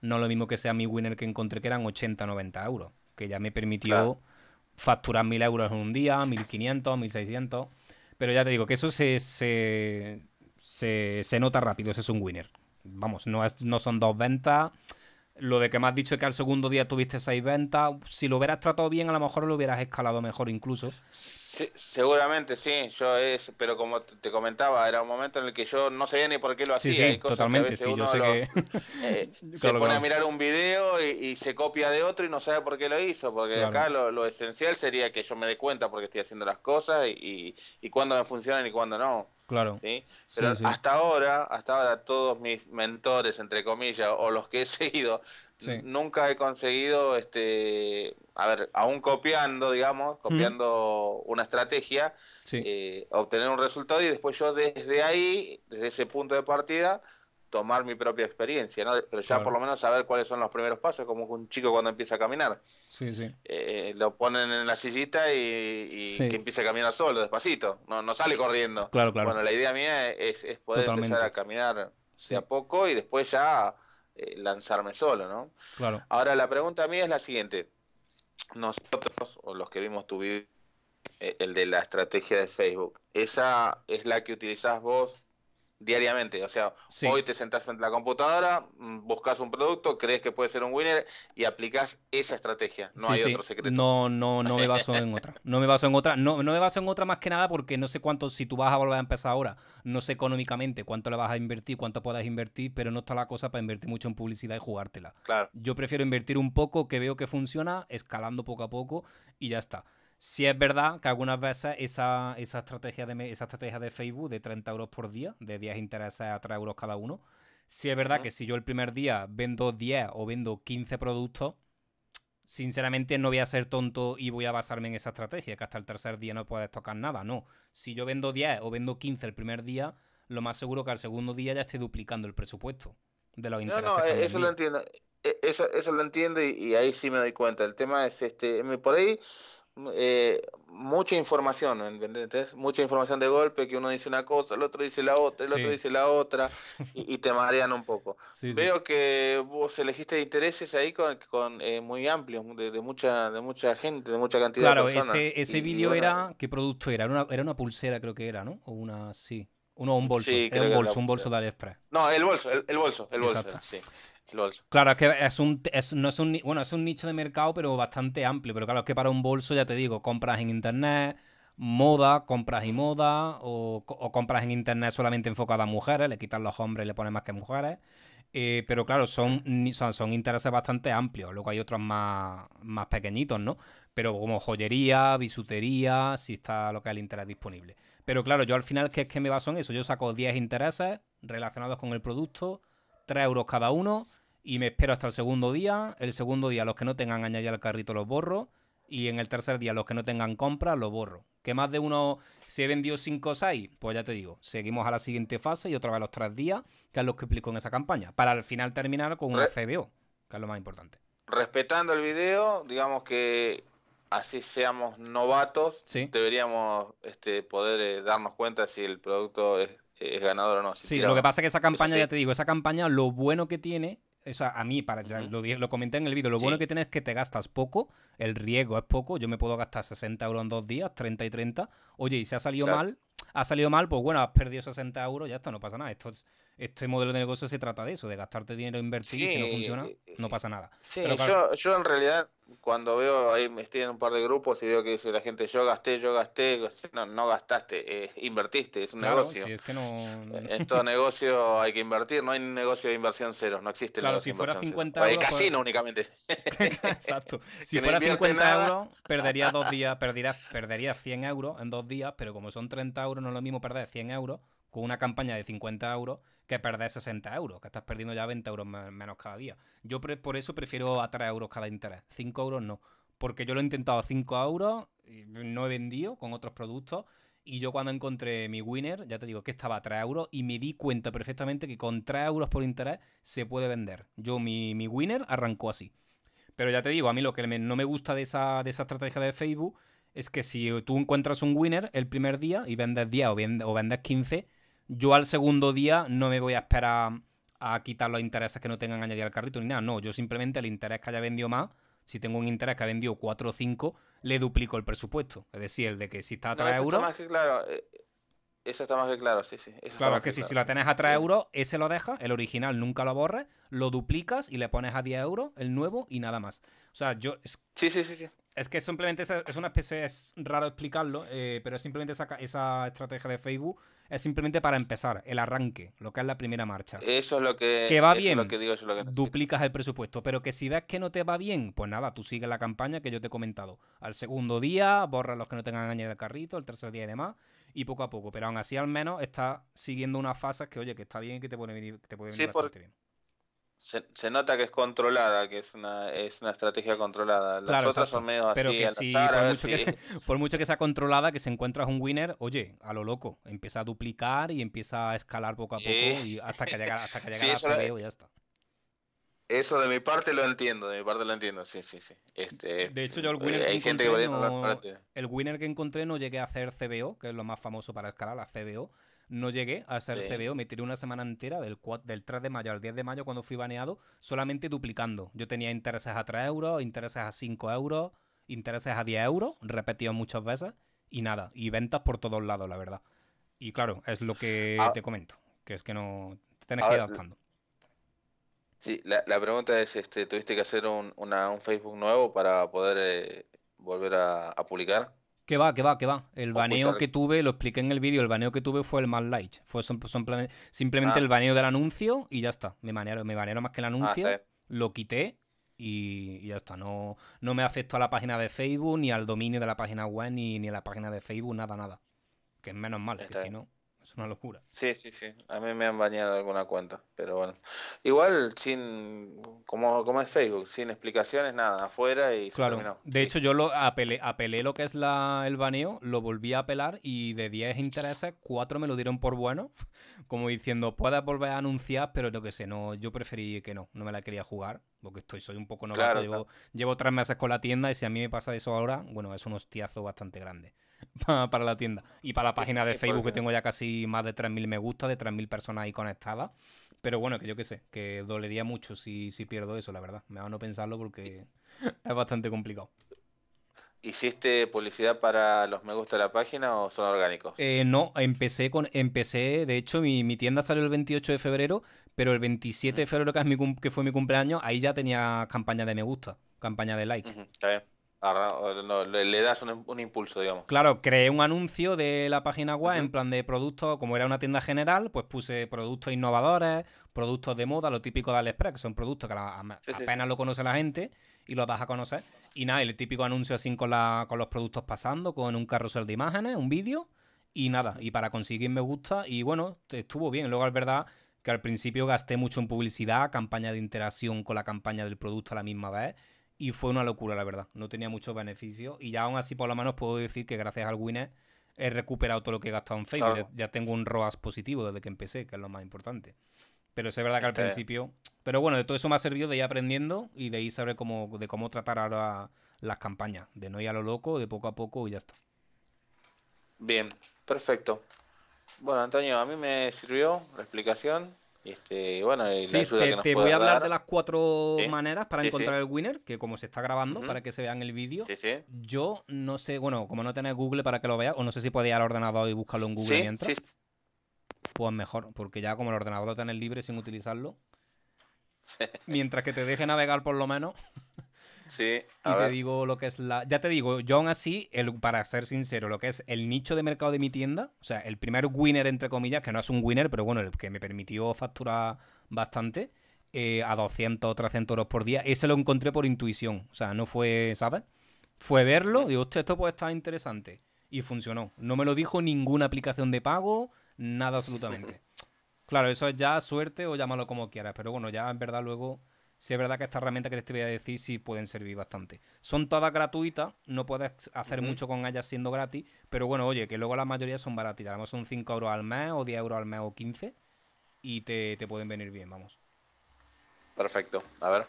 no lo mismo que sea mi winner que encontré que eran 80 90 euros, que ya me permitió facturar 1000 euros en un día, 1500, 1600. Pero ya te digo que eso se, se, nota rápido, ese es un winner. Vamos, no, no son dos ventas, lo de que me has dicho que al segundo día tuviste seis ventas, si lo hubieras tratado bien, a lo mejor lo hubieras escalado mejor incluso. seguramente sí, yo es, pero como te comentaba, era un momento en el que yo no sabía ni por qué lo hacía. Sí, totalmente, se pone a mirar un video y, se copia de otro y no sabe por qué lo hizo, porque acá lo, esencial sería que yo me dé cuenta porque estoy haciendo las cosas y, y, y cuándo me funcionan y cuándo no. Claro. ¿sí? Pero hasta ahora, hasta ahora todos mis mentores, entre comillas, o los que he seguido, nunca he conseguido, este, a ver, aún copiando, digamos, copiando una estrategia, eh, obtener un resultado y después yo desde ahí, desde ese punto de partida, tomar mi propia experiencia, Pero ya por lo menos saber cuáles son los primeros pasos, como un chico cuando empieza a caminar. Sí, sí. Eh, lo ponen en la sillita y, que empiece a caminar solo, despacito, no, no sale corriendo. Bueno, la idea mía es, poder empezar a caminar de a poco y después ya eh, lanzarme solo, ¿no? Claro. Ahora, la pregunta mía es la siguiente. Nosotros, o los que vimos tu video, eh, el de la estrategia de Facebook, ¿esa es la que utilizás vos diariamente. O sea, hoy te sentás frente a la computadora, mm, buscas un producto, crees que puede ser un winner y aplicas esa estrategia. No hay otro secreto. No, no, no me baso en otra. No me baso en otra. No, no me baso en otra más que nada porque no sé cuánto, si tú vas a volver a empezar ahora, no sé económicamente cuánto le vas a invertir, cuánto puedas invertir, pero no está la cosa para invertir mucho en publicidad y jugártela. Claro. Yo prefiero invertir un poco que veo que funciona, escalando poco a poco y ya está. Si es verdad que algunas veces esa, esa, estrategia de, esa estrategia de Facebook de 30 euros por día, de 10 intereses a 3 euros cada uno, si es verdad que si yo el primer día vendo 10 o vendo 15 productos, sinceramente no voy a ser tonto y voy a basarme en esa estrategia, que hasta el tercer día no puedes tocar nada, no. Si yo vendo 10 o vendo 15 el primer día, lo más seguro que al segundo día ya esté duplicando el presupuesto de los intereses. No, no, e, e, eso lo entiendo. Eso, lo entiendo y, ahí sí me doy cuenta. El tema es este, por ahí Mm, eh, mucha información, Mucha información de golpe, que uno dice una cosa, el otro dice la otra, el otro dice la otra, y, te marean un poco. Veo que vos elegiste intereses ahí con, con eh, muy amplios, de, mucha, de mucha gente, de mucha cantidad claro, ese, ese vídeo era, eh. ¿qué producto era? Era una, era una pulsera, creo que era, ¿no? O una, sí. Uno, un bolso, un bolso, un bolso de Aliexpress. No, el bolso, el, bolso, el bolso, sí. Claro, es que es un, no es un, bueno, es un nicho de mercado, pero bastante amplio. Pero claro, es que para un bolso, ya te digo, compras en internet, moda, compras y moda, o, compras en internet solamente enfocada a mujeres, le quitan los hombres y le ponen más que mujeres. Eh, pero claro, son, son, intereses bastante amplios. Luego hay otros más, más pequeñitos, ¿no? Pero como joyería, bisutería, si está lo que es el interés disponible. Pero claro, yo al final, ¿qué es que me baso en eso? Yo saco 10 intereses relacionados con el producto 3 euros cada uno y me espero hasta el segundo día. El segundo día los que no tengan añadido al carrito los borro y en el tercer día los que no tengan compra los borro. Que más de uno se vendió 5 o 6, pues ya te digo, seguimos a la siguiente fase y otra vez los tres días, que es lo que explico en esa campaña, para al final terminar con una CBO, que es lo más importante. Respetando el video, digamos que así seamos novatos, deberíamos este, poder eh, darnos cuenta si el producto es ganador o no. sí, lo que pasa es que esa campaña, ya te digo, esa campaña lo bueno que tiene o sea, a mí, para, lo, comenté en el vídeo, lo bueno que tiene es que te gastas poco, el riesgo es poco, yo me puedo gastar 60 euros en dos días, 30 y 30. Oye, y si ha salido mal, ha salido mal, pues bueno, has perdido 60 euros, ya está, no pasa nada. Esto es, este modelo de negocio se trata de eso, de gastarte dinero, invertir, y si no funciona, no pasa nada. Sí, yo, en realidad cuando veo, ahí me estoy en un par de grupos y veo que dice la gente, yo gasté, yo gasté, no, no gastaste, eh, invertiste, es un negocio. es eh, En todo negocio hay que invertir, no hay negocio de inversión cero, no existe. Claro, si fuera 50 euros... casino pues- únicamente. Exacto. Si fuera 50 euros, perdería dos días, perdería, perdería 100 euros en dos días, pero como son 30 euros, no es lo mismo perder 100 euros con una campaña de 50 euros que perder 60 euros, que estás perdiendo ya 20 euros menos cada día. Yo por eso prefiero a 3 euros cada interés, 5 euros no, porque yo lo he intentado a 5 euros, no he vendido con otros productos. Y yo cuando encontré mi winner, ya te digo que estaba a 3 euros y me di cuenta perfectamente que con 3 euros por interés se puede vender. Yo mi, mi winner arrancó así. Pero ya te digo, a mí lo que no me gusta de esa, de esa estrategia de Facebook es que si tú encuentras un winner el primer día y vendes 10 o, vendes 15, yo al segundo día no me voy a esperar a quitar los intereses que no tengan añadido al carrito ni nada. No, yo simplemente el interés que haya vendido más, si tengo un interés que ha vendido 4 o 5, le duplico el presupuesto. Es decir, el de que si está a 3 no, eso euros. Está más que claro. Eh, eso está más que claro, sí, sí. claro, es que, si, lo tenés a 3 euros, ese lo dejas, el original nunca lo borres, lo duplicas y le pones a 10 euros el nuevo y nada más. O sea, yo. Sí, sí, sí, sí es que simplemente es, una especie, es raro explicarlo, eh, pero simplemente esa, esa estrategia de Facebook es simplemente para empezar, el arranque, lo que es la primera marcha. Eso es lo que, que va bien, lo que digo, es lo que duplicas el presupuesto, pero que si ves que no te va bien, pues nada, tú sigues la campaña que yo te he comentado. Al segundo día, borras los que no tengan añadido el carrito, el tercer día y demás, y poco a poco, pero aún así al menos está siguiendo unas fases que, oye, que está bien y que te puede venir, te venir bastante bien. Se, nota que es controlada, que es una, es una estrategia controlada. Las otras son medio Pero así, que por, mucho que, por, mucho que, sea controlada, que se encuentras un winner, oye, a lo loco, empieza a duplicar y empieza a escalar poco a poco y hasta que llega, hasta que llega a la y ya está. Eso de mi parte lo entiendo, de mi parte lo entiendo, sí, sí, sí. Este, de hecho, yo el winner, eh, que encontré, no, el winner que encontré no llegué a hacer CBO, que es lo más famoso para escalar, la CBO, no llegué a hacer CBO, me tiré una semana entera del, del 3 de mayo al 10 de mayo cuando fui baneado, solamente duplicando. Yo tenía intereses a 3 euros, intereses a 5 euros, intereses a 10 euros, repetidos muchas veces, y nada, y ventas por todos lados, la verdad. Y claro, es lo que ah. te comento, que es que no te tenés que ir adaptando. Sí, la, pregunta es, este, ¿tuviste que hacer un, Facebook nuevo para poder eh, volver a, a publicar? Que va, que va, que va. El pues baneo que tuve, lo expliqué en el vídeo, el baneo que tuve fue el mal light. Fue simplemente, simplemente ah. el baneo del anuncio y ya está. Me banearon, me banearon más que el ah, anuncio, lo quité y, ya está. No, no me afectó a la página de Facebook, ni al dominio de la página web, ni, ni a la página de Facebook, nada, nada. Que es menos mal, que si no una locura. Sí, sí, sí. A mí me han bañado alguna cuenta, pero bueno. Igual, sin. Como, como es Facebook, sin explicaciones, nada, afuera y. Claro. De hecho, yo lo apelé, apelé lo que es la, el baneo, lo volví a apelar y de 10 intereses, 4 me lo dieron por bueno. Como diciendo, puedes volver a anunciar, pero lo que sé, no, yo preferí que no, no me la quería jugar porque estoy, soy un poco novato, llevo, tres meses con la tienda y si a mí me pasa eso ahora, bueno, es un hostiazo bastante grande para la tienda. Y para la página de Facebook que tengo ya casi más de 3.000 me gusta, de 3.000 personas ahí conectadas. Pero bueno, que yo qué sé, que dolería mucho si, pierdo eso, la verdad. Me van a no pensarlo porque es bastante complicado. ¿Hiciste publicidad para los me gusta de la página o son orgánicos? Eh, no, empecé con, empecé, de hecho, mi, mi, tienda salió el 28 de febrero, pero el 27 de febrero, que, fue mi cumpleaños, ahí ya tenía campaña de me gusta, campaña de like. le, das un, impulso, digamos. Claro, creé un anuncio de la página web en plan de productos, como era una tienda general, pues puse productos innovadores, productos de moda, lo típico de AliExpress, que son productos que apenas lo conoce la gente y los vas a conocer. Y nada, el típico anuncio así con, con los productos pasando, con un carrusel de imágenes, un vídeo y nada. Y para conseguir me gusta, y bueno, estuvo bien. Luego, es verdad que al principio gasté mucho en publicidad, campaña de interacción con la campaña del producto a la misma vez, y fue una locura, la verdad. No tenía muchos beneficios, y ya aún así, por lo menos, puedo decir que gracias al Winner he recuperado todo lo que he gastado en Facebook. Ya, tengo un ROAS positivo desde que empecé, que es lo más importante. Pero es verdad que al este principio. Pero bueno, de todo eso me ha servido de ir aprendiendo y de ir saber cómo, de cómo tratar ahora las campañas. De no ir a lo loco, de poco a poco y ya está. Bien, perfecto. Bueno, Antonio, a mí me sirvió la explicación. Este, bueno, y la te, que nos te voy a hablar de las cuatro maneras para encontrar el winner, que como se está grabando, para que se vean el vídeo, yo no sé, bueno, como no tenés Google para que lo veas, o no sé si podéis ir al ordenador y buscarlo en Google mientras, pues mejor, porque ya como el ordenador lo tenés libre sin utilizarlo, mientras que te deje navegar por lo menos. Sí. y te digo lo que es la. Ya te digo, yo aún así, el, para ser sincero, lo que es el nicho de mercado de mi tienda, o sea, el primer winner, entre comillas, que no es un winner, pero bueno, el que me permitió facturar bastante. Eh, a 200 o 300 euros por día. Ese lo encontré por intuición. O sea, no fue, ¿sabes? Fue verlo, digo, usted esto puede estar interesante. Y funcionó. No me lo dijo ninguna aplicación de pago, nada absolutamente. Claro, eso es ya suerte o llámalo como quieras. Pero bueno, ya en verdad luego si es verdad que estas herramienta que te voy a decir sí pueden servir bastante. Son todas gratuitas, no puedes hacer mucho con ellas siendo gratis, pero bueno, oye, que luego la mayoría son baratas a son 5 euros al mes o 10 euros al mes o 15 y te, pueden venir bien, vamos. Perfecto, a ver.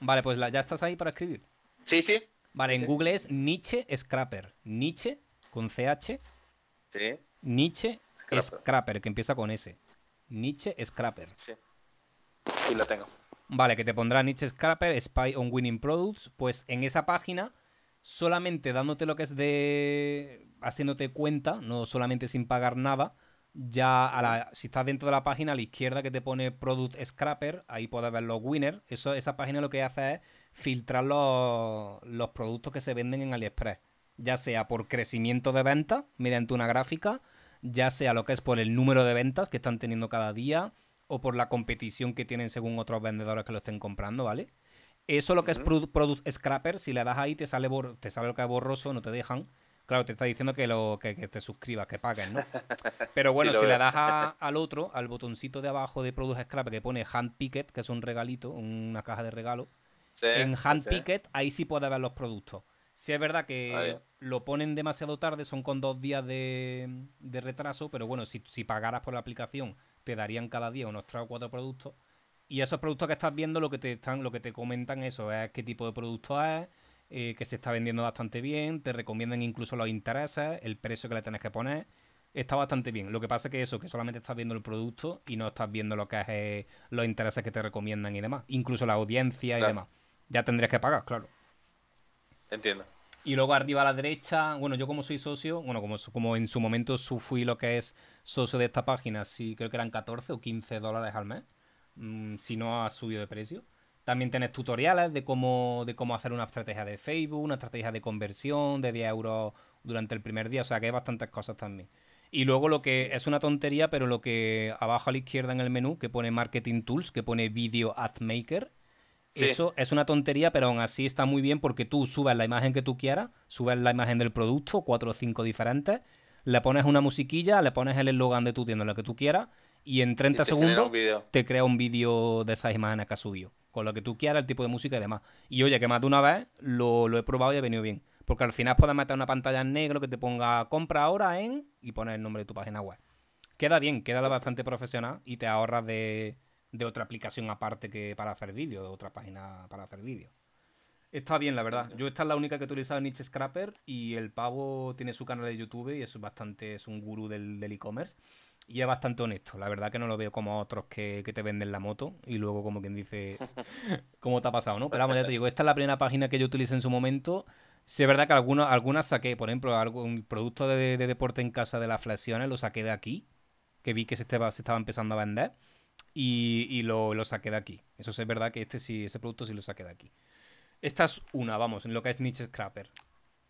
Vale, pues ya estás ahí para escribir. Sí, sí. Vale, en Google es Nietzsche Scrapper. Nietzsche con CH. Sí. Nietzsche Scrapper. que empieza con S. Nietzsche Scrapper. Sí. Y lo tengo. Vale, que te pondrá Niche Scrapper, Spy on Winning Products. Pues en esa página, solamente dándote lo que es de. haciéndote cuenta, no solamente sin pagar nada. Ya si estás dentro de la página a la izquierda que te pone Product Scrapper, ahí puedes ver los winners. Eso, esa página lo que hace es filtrar los, los productos que se venden en AliExpress. Ya sea por crecimiento de ventas mediante una gráfica, ya sea lo que es por el número de ventas que están teniendo cada día, o por la competición que tienen según otros vendedores que lo estén comprando, ¿vale? Eso lo que es Product, Scrapper, si le das ahí te sale, te sale lo que es borroso, no te dejan. Claro, te está diciendo que, lo, que, te suscribas, que paguen, ¿no? Pero bueno, si le das al otro, al botoncito de abajo de Product Scrapper que pone Hand Picket, que es un regalito, una caja de regalo, en Hand Picket, ahí sí puedes ver los productos. Si es verdad ah, que lo ponen demasiado tarde, son con dos días de, retraso, pero bueno, si, pagaras por la aplicación, te darían cada día unos tres o cuatro productos. Y esos productos que estás viendo, lo que te están, lo que te comentan eso, es qué tipo de producto es, eh, que se está vendiendo bastante bien, te recomiendan incluso los intereses, el precio que le tienes que poner. Está bastante bien. Lo que pasa es que eso, que solamente estás viendo el producto y no estás viendo lo que es eh, los intereses que te recomiendan y demás. Incluso la audiencia y demás. Ya tendrías que pagar, claro. Entiendo. Y luego arriba a la derecha, bueno, yo como soy socio, bueno, como, como en su momento fui lo que es socio de esta página, sí creo que eran 14 o 15 dólares al mes, mm, si no ha subido de precio. También tienes tutoriales de cómo, de cómo hacer una estrategia de Facebook, una estrategia de conversión de 10 euros durante el primer día, o sea que hay bastantes cosas también. Y luego lo que es una tontería, pero lo que abajo a la izquierda en el menú, que pone Marketing Tools, que pone Video Ad Maker, eso es una tontería, pero aún así está muy bien porque tú subes la imagen que tú quieras, subes la imagen del producto, cuatro o cinco diferentes, le pones una musiquilla, le pones el eslogan de tu tienda, lo que tú quieras, y en 30 segundos te crea un vídeo de esas imágenes que has subido, con lo que tú quieras, el tipo de música y demás. Y oye, que más de una vez lo, he probado y ha venido bien. Porque al final puedes meter una pantalla en negro que te ponga compra ahora en y poner el nombre de tu página web. Queda bien, queda bastante profesional y te ahorras de, de otra aplicación aparte que para hacer vídeo, de otra página para hacer vídeo. Está bien, la verdad. Yo esta es la única que he utilizado Niche Scrapper y el pavo tiene su canal de YouTube y es bastante, es un gurú del e-commerce. y es bastante honesto. La verdad que no lo veo como otros que, te venden la moto y luego como quien dice cómo te ha pasado, ¿no? Pero vamos, ya te digo, esta es la primera página que yo utilicé en su momento. Sí, es verdad que algunas algunas saqué, por ejemplo, algún producto de, deporte en casa de las flexiones lo saqué de aquí, que vi que se estaba, se estaba empezando a vender y, lo, saqué de aquí. Eso es verdad que este sí, ese producto sí lo saqué de aquí. Esta es una, vamos, en lo que es Niche Scrapper.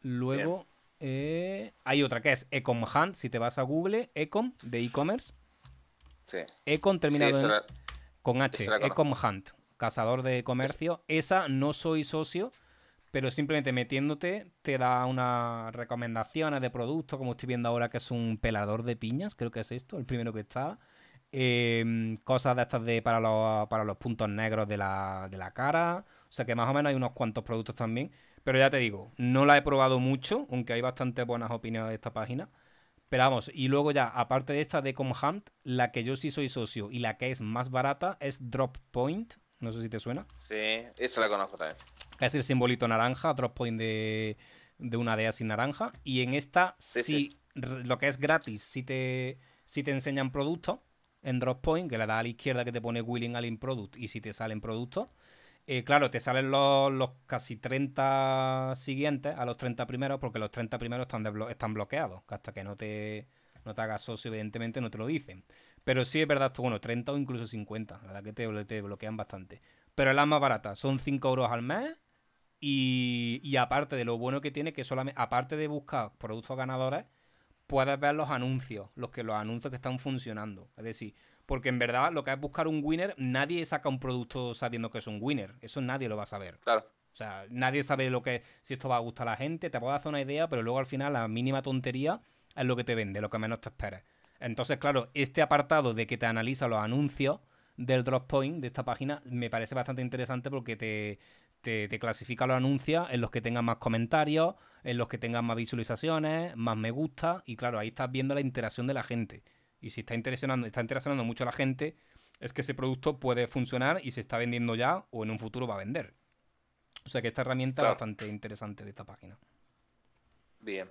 Luego eh, hay otra que es Ecom Hunt, si te vas a Google, Ecom de e-commerce. Ecom terminado con H, Ecom Hunt, cazador de comercio. Esa no soy socio, pero simplemente metiéndote te da unas recomendaciones de productos, como estoy viendo ahora que es un pelador de piñas, creo que es esto, el primero que está. Em, cosas de estas de para los, para los puntos negros de la, de la cara. O sea que más o menos hay unos cuantos productos también. Pero ya te digo, no la he probado mucho, aunque hay bastantes buenas opiniones de esta página. Pero vamos, y luego ya, aparte de esta de Comhunt, la que yo sí soy socio y la que es más barata es Drop Point. No sé si te suena. Sí, esa la conozco también. Es el simbolito naranja, Drop Point de, de una DEA sin naranja. Y en esta, sí, lo que es gratis, si te, te enseñan productos en drop point, que le das a la izquierda que te pone Willing Allen Product y si te salen productos. Eh, claro, te salen los, casi 30 siguientes a los 30 primeros, porque los 30 primeros están, están bloqueados. Hasta que no te, no te hagas socio, evidentemente no te lo dicen. Pero sí es verdad, bueno, 30 o incluso 50. La verdad que te, te bloquean bastante. Pero es la más barata. Son 5 euros al mes. Y, y aparte de lo bueno que tiene, que solamente, aparte de buscar productos ganadores, puedes ver los anuncios, los, que, los anuncios que están funcionando. Es decir, porque en verdad lo que es buscar un winner, nadie saca un producto sabiendo que es un winner. Eso nadie lo va a saber. Claro. O sea, nadie sabe lo que si esto va a gustar a la gente, te puede hacer una idea, pero luego al final la mínima tontería es lo que te vende, lo que menos te esperes. Entonces, claro, este apartado de que te analiza los anuncios del drop point de esta página me parece bastante interesante porque te, te, clasifica los anuncios en los que tengan más comentarios, en los que tengan más visualizaciones, más me gusta, y claro, ahí estás viendo la interacción de la gente. Y si está interesando está a mucho la gente, es que ese producto puede funcionar y se está vendiendo ya o en un futuro va a vender. O sea que esta herramienta es bastante interesante de esta página. Bien.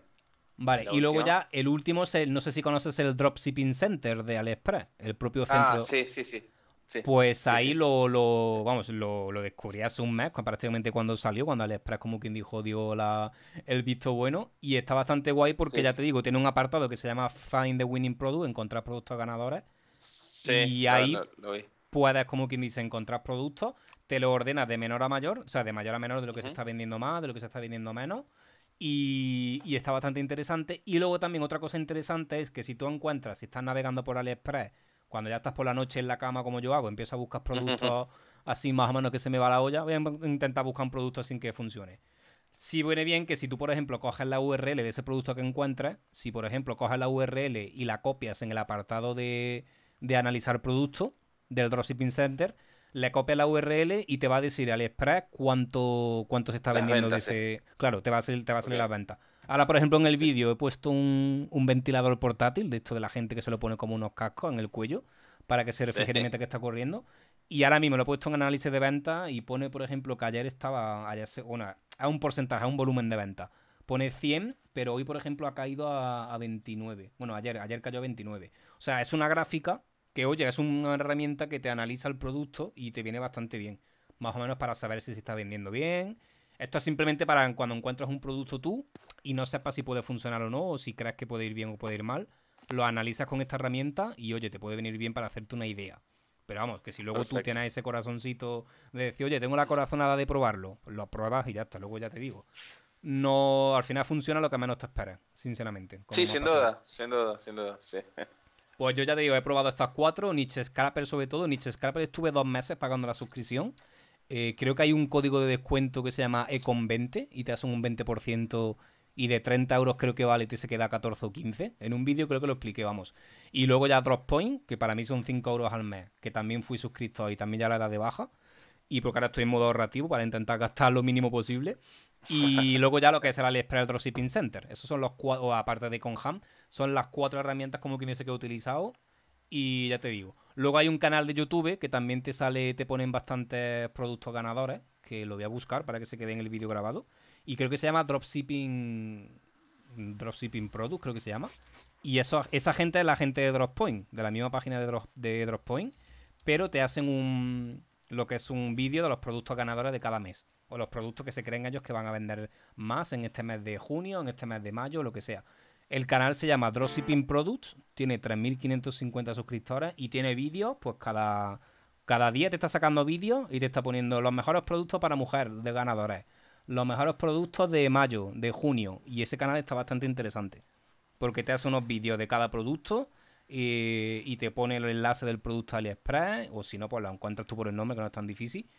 Vale, y luego ya el último es no sé si conoces el Dropshipping Center de AliExpress, el propio ah, centro. Ah, sí, sí, sí pues ahí lo, vamos, lo, lo, descubrí hace un mes, prácticamente cuando salió, cuando Aliexpress, como quien dijo dio la, el visto bueno. Y está bastante guay porque ya te digo, tiene un apartado que se llama Find the Winning Product, encontrar productos ganadores. y ahí puedes, como quien dice, encontrar productos, te lo ordenas de menor a mayor, o sea, de mayor a menor de lo que se está vendiendo más, de lo que se está vendiendo menos. Y, y está bastante interesante. Y luego también otra cosa interesante es que si tú encuentras, si estás navegando por AliExpress, cuando ya estás por la noche en la cama como yo hago, empiezo a buscar productos así más o menos que se me va la olla, voy a em, intentar buscar un producto sin que funcione. Si viene bien que si tú, por ejemplo, coges la URL de ese producto que encuentras, si por ejemplo coges la URL y la copias en el apartado de, analizar producto del Dropshipping Center, le copias la URL y te va a decir AliExpress cuánto, cuánto se está vendiendo de ese. Claro, te va a salir, te va a salir la venta. Ahora, por ejemplo, en el vídeo he puesto un, ventilador portátil, de esto de la gente que se lo pone como unos cascos en el cuello para que se refrigere mientras que está corriendo. Y ahora mismo lo he puesto en análisis de venta y pone, por ejemplo, que ayer estaba a un porcentaje, a un volumen de venta. Pone 100, pero hoy, por ejemplo, ha caído a, 29. Bueno, ayer, ayer cayó a 29. O sea, es una gráfica que, oye, es una herramienta que te analiza el producto y te viene bastante bien. Más o menos para saber si se está vendiendo bien, esto es simplemente para cuando encuentras un producto tú y no sepas si puede funcionar o no, o si crees que puede ir bien o puede ir mal, lo analizas con esta herramienta y oye, te puede venir bien para hacerte una idea. Pero vamos, que si luego tú tienes ese corazoncito de decir, oye, tengo la corazonada de probarlo, lo pruebas y ya está, luego ya te digo. No, al final funciona lo que menos te esperas, sinceramente. Sí, sin duda, sin duda, sin duda, sí. Pues yo ya te digo, he probado estas cuatro, Nietzsche Scrapper sobre todo. Nietzsche Scrapper estuve dos meses pagando la suscripción eh, creo que hay un código de descuento que se llama Econ20 y te hacen un 20% y de 30 euros creo que vale, te se queda 14 o 15. En un vídeo creo que lo expliqué, vamos. Y luego ya Droppoint, que para mí son 5 euros al mes, que también fui suscrito y también ya la edad de baja. Y porque ahora estoy en modo ahorrativo para intentar gastar lo mínimo posible. Y luego ya lo que es el AliExpress shipping Center. Esos son los cuatro, aparte de Conham, son las cuatro herramientas como que dice que he utilizado y ya te digo. Luego hay un canal de YouTube que también te sale, te ponen bastantes productos ganadores, que lo voy a buscar para que se quede en el vídeo grabado. Y creo que se llama Dropshipping. Dropshipping Product, creo que se llama. Y eso, esa gente es la gente de Droppoint, de la misma página de, Drop, de Droppoint. Pero te hacen un. lo que es un vídeo de los productos ganadores de cada mes. O los productos que se creen ellos que van a vender más en este mes de junio, en este mes de mayo, lo que sea. El canal se llama Dropshipping Products, tiene 3.550 suscriptores y tiene vídeos, pues cada, cada día te está sacando vídeos y te está poniendo los mejores productos para mujer de ganadores, los mejores productos de mayo, de junio, y ese canal está bastante interesante, porque te hace unos vídeos de cada producto eh, y, te pone el enlace del producto AliExpress, o si no, pues lo encuentras tú por el nombre, que no es tan difícil.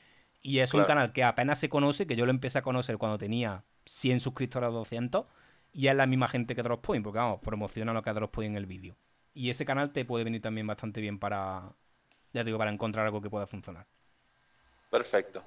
Y es un canal que apenas se conoce, que yo lo empecé a conocer cuando tenía 100 suscriptores o 200 y es la misma gente que Drosspoint, porque vamos, promociona lo que es Drosspoint en el vídeo. Y ese canal te puede venir también bastante bien para, ya digo, para encontrar algo que pueda funcionar. Perfecto.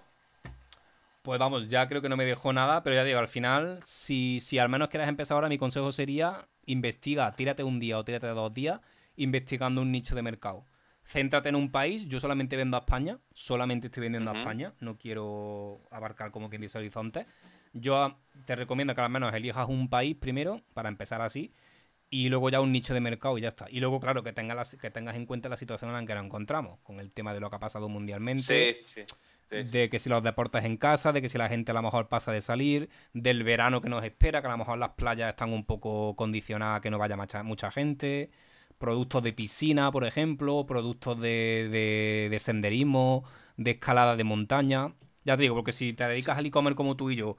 Pues vamos, ya creo que no me dejó nada, pero ya digo, al final, si, si al menos quieres empezar ahora, mi consejo sería investiga, tírate un día o tírate dos días investigando un nicho de mercado. Céntrate en un país, yo solamente vendo a España, solamente estoy vendiendo a España, no quiero abarcar como quien dice horizontes. Yo ah, te recomiendo que al menos elijas un país primero, para empezar así, y luego ya un nicho de mercado y ya está. Y luego, claro, que, tenga que tengas en cuenta la situación en la que nos encontramos, con el tema de lo que ha pasado mundialmente. Sí, sí, de que si los deportes en casa, de que si la gente a lo mejor pasa de salir, del verano que nos espera, que a lo mejor las playas están un poco condicionadas que no vaya mucha, mucha gente, productos de piscina, por ejemplo, productos de, de, de senderismo, de escalada de montaña. Ya te digo, porque si te dedicas al e-commerce como tú y yo,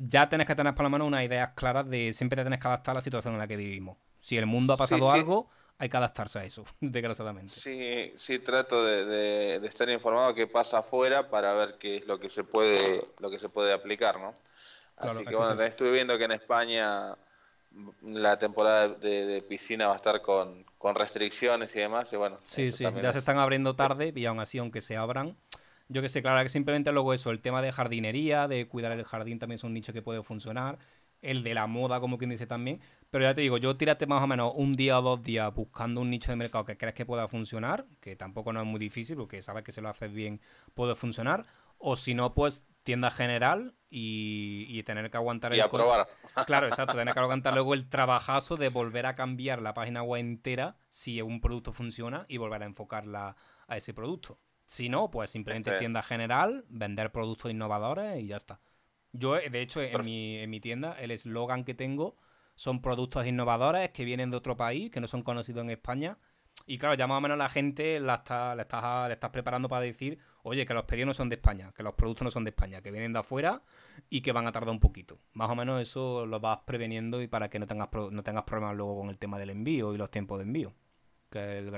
ya tienes que tener por la mano unas ideas claras de siempre te tienes que adaptar a la situación en la que vivimos. Si el mundo ha pasado algo, hay que adaptarse a eso, desgraciadamente. Sí, sí, trato de, estar informado de qué pasa afuera para ver qué es lo que se puede, lo que se puede aplicar, ¿no? Así que bueno, es... estuve viendo que en España la temporada de, piscina va a estar con, restricciones y demás, y bueno. Sí, sí, ya se están abriendo tarde y aún así, aunque se abran, yo que sé, claro, que simplemente luego eso, el tema de jardinería, de cuidar el jardín también es un nicho que puede funcionar. El de la moda, como quien dice también. Pero ya te digo, yo tírate más o menos un día o dos días buscando un nicho de mercado que crees que pueda funcionar, que tampoco no es muy difícil, porque sabes que si lo haces bien puede funcionar. O si no, pues tienda general y, tener que aguantar el Claro, exacto, tener que aguantar luego el trabajazo de volver a cambiar la página web entera si un producto funciona y volver a enfocarla a ese producto. Si no, pues simplemente este tienda general, vender productos innovadores y ya está. Yo, eh, de hecho, en mi, en mi tienda, el eslogan que tengo son productos innovadores que vienen de otro país, que no son conocidos en España. Y claro, ya más o menos la gente la está, estás, estás preparando para decir, oye, que los pedidos no son de España, que los productos no son de España, que vienen de afuera y que van a tardar un poquito. Más o menos eso lo vas preveniendo y para que no tengas, no tengas problemas luego con el tema del envío y los tiempos de envío, que el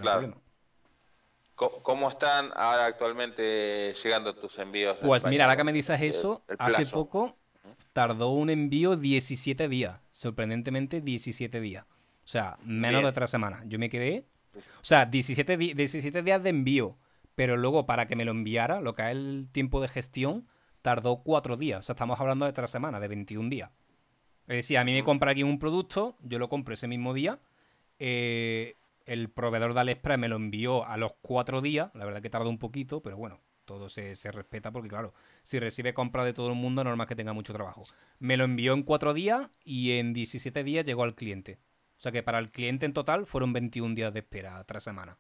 ¿Cómo están ahora actualmente llegando tus envíos? Pues mira, ahora que me dices eso, hace poco tardó un envío 17 días. Sorprendentemente, 17 días. O sea, menos de tres semanas. Yo me quedé. O sea, 17, 17 días de envío. Pero luego, para que me lo enviara, lo que es el tiempo de gestión, tardó cuatro días. O sea, estamos hablando de tres semanas, de 21 días. Es decir, a mí me compra aquí un producto, yo lo compro ese mismo día. Eh, el proveedor de Aliexpress me lo envió a los cuatro días. La verdad que tardó un poquito, pero bueno, todo se, respeta porque, claro, si recibe compras de todo el mundo, normal que tenga mucho trabajo. Me lo envió en cuatro días y en 17 días llegó al cliente. O sea que para el cliente en total fueron 21 días de espera, tres semanas.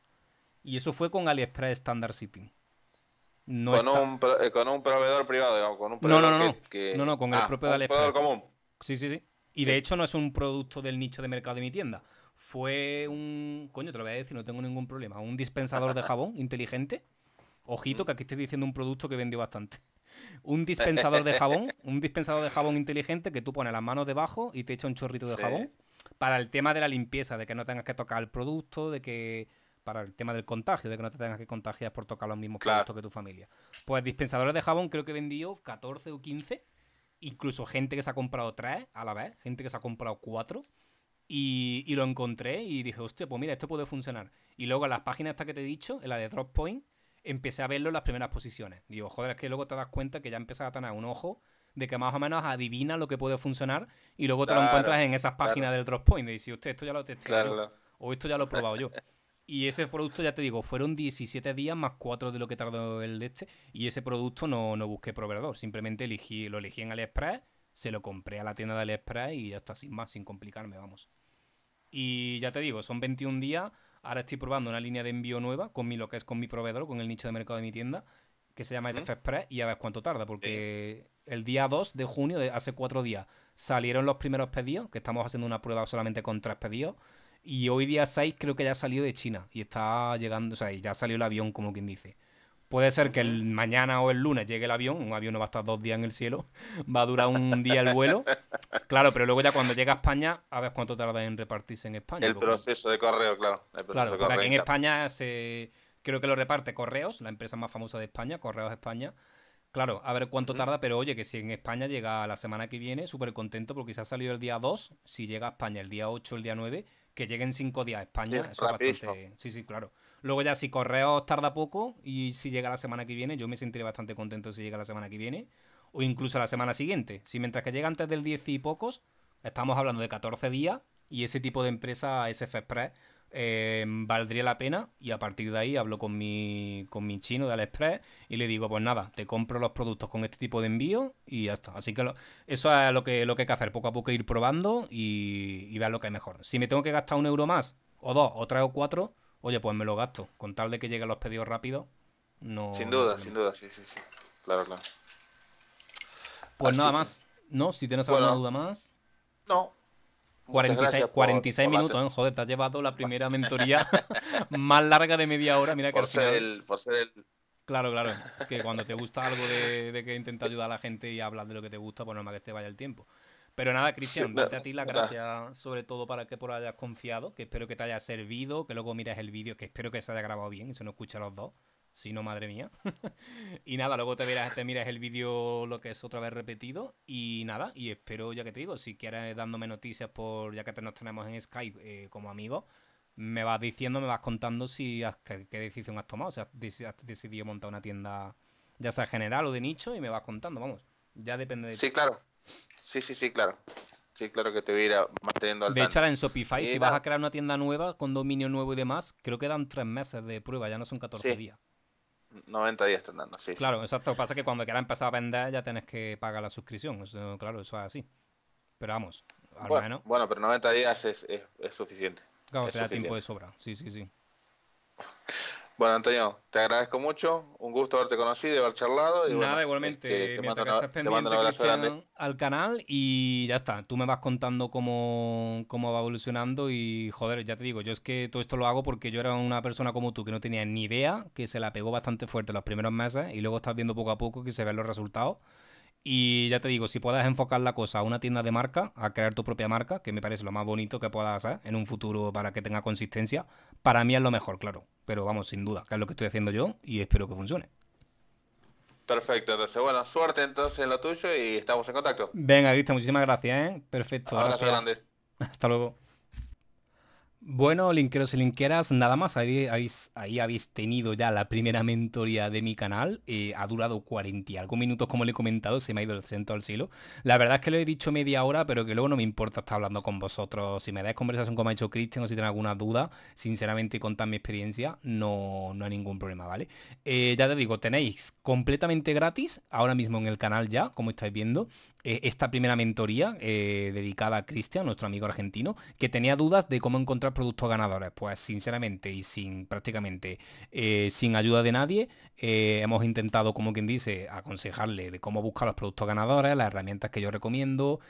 Y eso fue con AliExpress Standard Shipping. Eh, con, un, proveedor privado, con un proveedor no, no, no, no, no, con el ah, propio de AliExpress. común. Sí, sí, sí. Y de hecho no es un producto del nicho de mercado de mi tienda fue un. Coño, te lo voy a decir, no tengo ningún problema. Un dispensador de jabón inteligente. Ojito, que aquí estoy diciendo un producto que vendió bastante. Un dispensador de jabón, un dispensador de jabón inteligente que tú pones las manos debajo y te echa un chorrito de jabón para el tema de la limpieza, de que no tengas que tocar el producto, de que para el tema del contagio, de que no te tengas que contagiar por tocar los mismos productos que tu familia. Pues dispensadores de jabón creo que vendió 14 o 15, incluso gente que se ha comprado 3 a la vez, gente que se ha comprado 4 y, lo encontré y dije, hostia, pues mira, esto puede funcionar. Y luego en las páginas estas que te he dicho, en la de Droppoint, empecé a verlo en las primeras posiciones. Digo, joder, es que luego te das cuenta que ya empezaba a tener un ojo de que más o menos adivina lo que puede funcionar y luego te lo encuentras en esas páginas del Droppoint. Y dices, usted esto ya lo testé claro, o esto ya lo he probado yo. Y ese producto, ya te digo, fueron 17 días más 4 de lo que tardó el de este. Y ese producto no, no busqué proveedor, simplemente elegí, lo elegí en AliExpress, se lo compré a la tienda de AliExpress y hasta está, sin más, sin complicarme, vamos. Y ya te digo, son 21 días. Ahora estoy probando una línea de envío nueva con mi, lo que es con mi proveedor, con el nicho de mercado de mi tienda, que se llama SF Express, y a ver cuánto tarda, porque el día 2 de junio, de hace cuatro días, salieron los primeros pedidos, que estamos haciendo una prueba solamente con tres pedidos. Y hoy día 6 creo que ya salió de China y está llegando, o sea, ya salió el avión, como quien dice. Puede ser que el mañana o el lunes llegue el avión, un avión no va a estar dos días en el cielo, va a durar un día el vuelo. Claro, pero luego ya cuando llega a España, a ver cuánto tarda en repartirse en España. El proceso de correo, claro. El claro, en España se... creo que lo reparte Correos, la empresa más famosa de España, Correos España. Claro, a ver cuánto tarda, pero oye, que si en España llega la semana que viene, súper contento porque se ha salido el día 2, si llega a España el día 8, el día 9, que lleguen cinco días a España, eso es bastante... Sí, sí, claro. Luego ya si correos tarda poco y si llega la semana que viene, yo me sentiré bastante contento si llega la semana que viene o incluso la semana siguiente. Si mientras que llega antes del 10 y pocos, estamos hablando de 14 días y ese tipo de empresa, SF Express, eh, valdría la pena y a partir de ahí hablo con mi, con mi chino de Aliexpress y le digo, pues nada, te compro los productos con este tipo de envío y ya está. Así que eso es lo que, lo que hay que hacer, poco a poco ir probando y, y ver lo que es mejor. Si me tengo que gastar un euro más, o dos, o tres o cuatro, oye, pues me lo gasto. Con tal de que lleguen los pedidos rápido, no. Sin duda, sin duda, sí, sí, sí. Claro, claro. Pues nada más. No, si tienes alguna duda más. No. 46, 46 minutos, ¿eh? joder, te has llevado la primera mentoría más larga de media hora. Mira que por, ser por Claro, claro. que cuando te gusta algo de, que intenta ayudar a la gente y hablar de lo que te gusta, pues no más que te vaya el tiempo. Pero nada, Cristian, date a ti la gracia sobre todo para que por hayas confiado, que espero que te haya servido, que luego mires el vídeo, que espero que se haya grabado bien y se nos escucha a los dos. Si no, madre mía. y nada, luego te, miras, te miras el vídeo, lo que es otra vez repetido. Y nada, y espero, ya que te digo, si quieres dándome noticias por ya que nos tenemos en Skype eh, como amigos, me vas diciendo, me vas contando si qué, decisión has tomado. O sea, has decidido montar una tienda, ya sea general o de nicho, y me vas contando, vamos. Ya depende de Sí, claro. Sí, sí, sí, claro. Sí, claro que te voy a ir manteniendo al De hecho, en Shopify, si vas a crear una tienda nueva, con dominio nuevo y demás, creo que dan tres meses de prueba, ya no son 14 días. 90 días tendrando, sí. Claro, exacto. pasa que cuando quieras empezar a vender ya tienes que pagar la suscripción. claro, eso es así. Pero vamos, bueno, Bueno, pero 90 días es, suficiente. Claro, te tiempo de sobra. Sí, sí, sí. Bueno, Antonio, te agradezco mucho. Un gusto haberte conocido y haber charlado. Y Nada, igualmente. Este, te, mando estás pendiente Al canal y ya está. Tú me vas contando cómo, cómo va evolucionando. Y joder, ya te digo, yo es que todo esto lo hago porque yo era una persona como tú que no tenía ni idea, que se la pegó bastante fuerte los primeros meses y luego estás viendo poco a poco que se ven los resultados. Y ya te digo, si puedes enfocar la cosa a una tienda de marca, a crear tu propia marca, que me parece lo más bonito que puedas hacer en un futuro para que tenga consistencia, para mí es lo mejor, claro. Pero vamos, sin duda, que es lo que estoy haciendo yo y espero que funcione. Perfecto, entonces, buena suerte entonces en lo tuyo y estamos en contacto. Venga, Cristian, muchísimas gracias, ¿eh? Perfecto. Abrazo grande. Hasta luego. Bueno, linkeros y linkeras, nada más, ahí habéis, tenido ya la primera mentoría de mi canal, eh, ha durado 40 y algo minutos como le he comentado, se me ha ido el centro al cielo. La verdad es que lo he dicho media hora, pero que luego no me importa estar hablando con vosotros, si me dais conversación como ha hecho Cristian o si tenéis alguna duda, sinceramente contad mi experiencia, no, hay ningún problema, ¿vale? Eh, ya te digo, tenéis completamente gratis, ahora mismo en el canal ya, como estáis viendo, eh, esta primera mentoría eh, dedicada a Cristian, nuestro amigo argentino, que tenía dudas de cómo encontrar productos ganadores. Pues sinceramente y sin prácticamente eh, sin ayuda de nadie, hemos intentado, como quien dice, aconsejarle de cómo buscar los productos ganadores, las herramientas que yo recomiendo,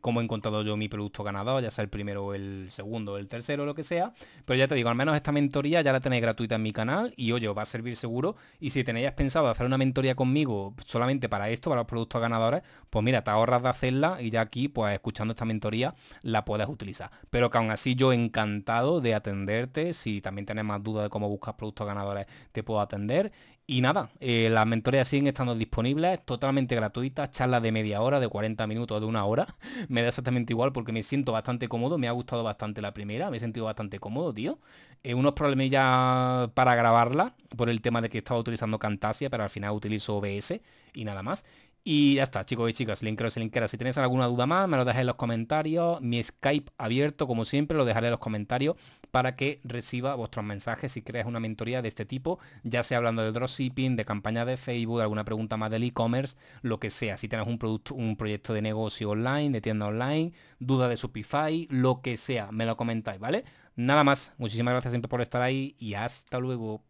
cómo he encontrado yo mi producto ganador, ya sea el primero, el segundo, el tercero, lo que sea. Pero ya te digo, al menos esta mentoría ya la tenéis gratuita en mi canal y oye, os va a servir seguro. Y si tenéis pensado hacer una mentoría conmigo solamente para esto, para los productos ganadores, pues mira, te ahorras de hacerla y ya aquí, pues escuchando esta mentoría, la puedes utilizar. Pero que aún así yo encantado de atenderte. Si también tienes más dudas de cómo buscas productos ganadores, te puedo atender. Y nada, eh, las mentorías siguen estando disponibles, totalmente gratuitas, charlas de media hora, de 40 minutos, de una hora. Me da exactamente igual porque me siento bastante cómodo, me ha gustado bastante la primera, me he sentido bastante cómodo, tío. Eh, unos unos problemillas para grabarla, por el tema de que estaba utilizando Cantasia, pero al final utilizo OBS y nada más. Y ya está, chicos y chicas, linkeros y linkeras. Si tenéis alguna duda más, me lo dejáis en los comentarios. Mi Skype abierto, como siempre, lo dejaré en los comentarios para que reciba vuestros mensajes si creas una mentoría de este tipo, ya sea hablando de dropshipping, de campaña de Facebook, alguna pregunta más del e-commerce, lo que sea. Si tenéis un producto, un proyecto de negocio online, de tienda online, duda de Shopify, lo que sea, me lo comentáis, ¿vale? Nada más. Muchísimas gracias siempre por estar ahí y hasta luego.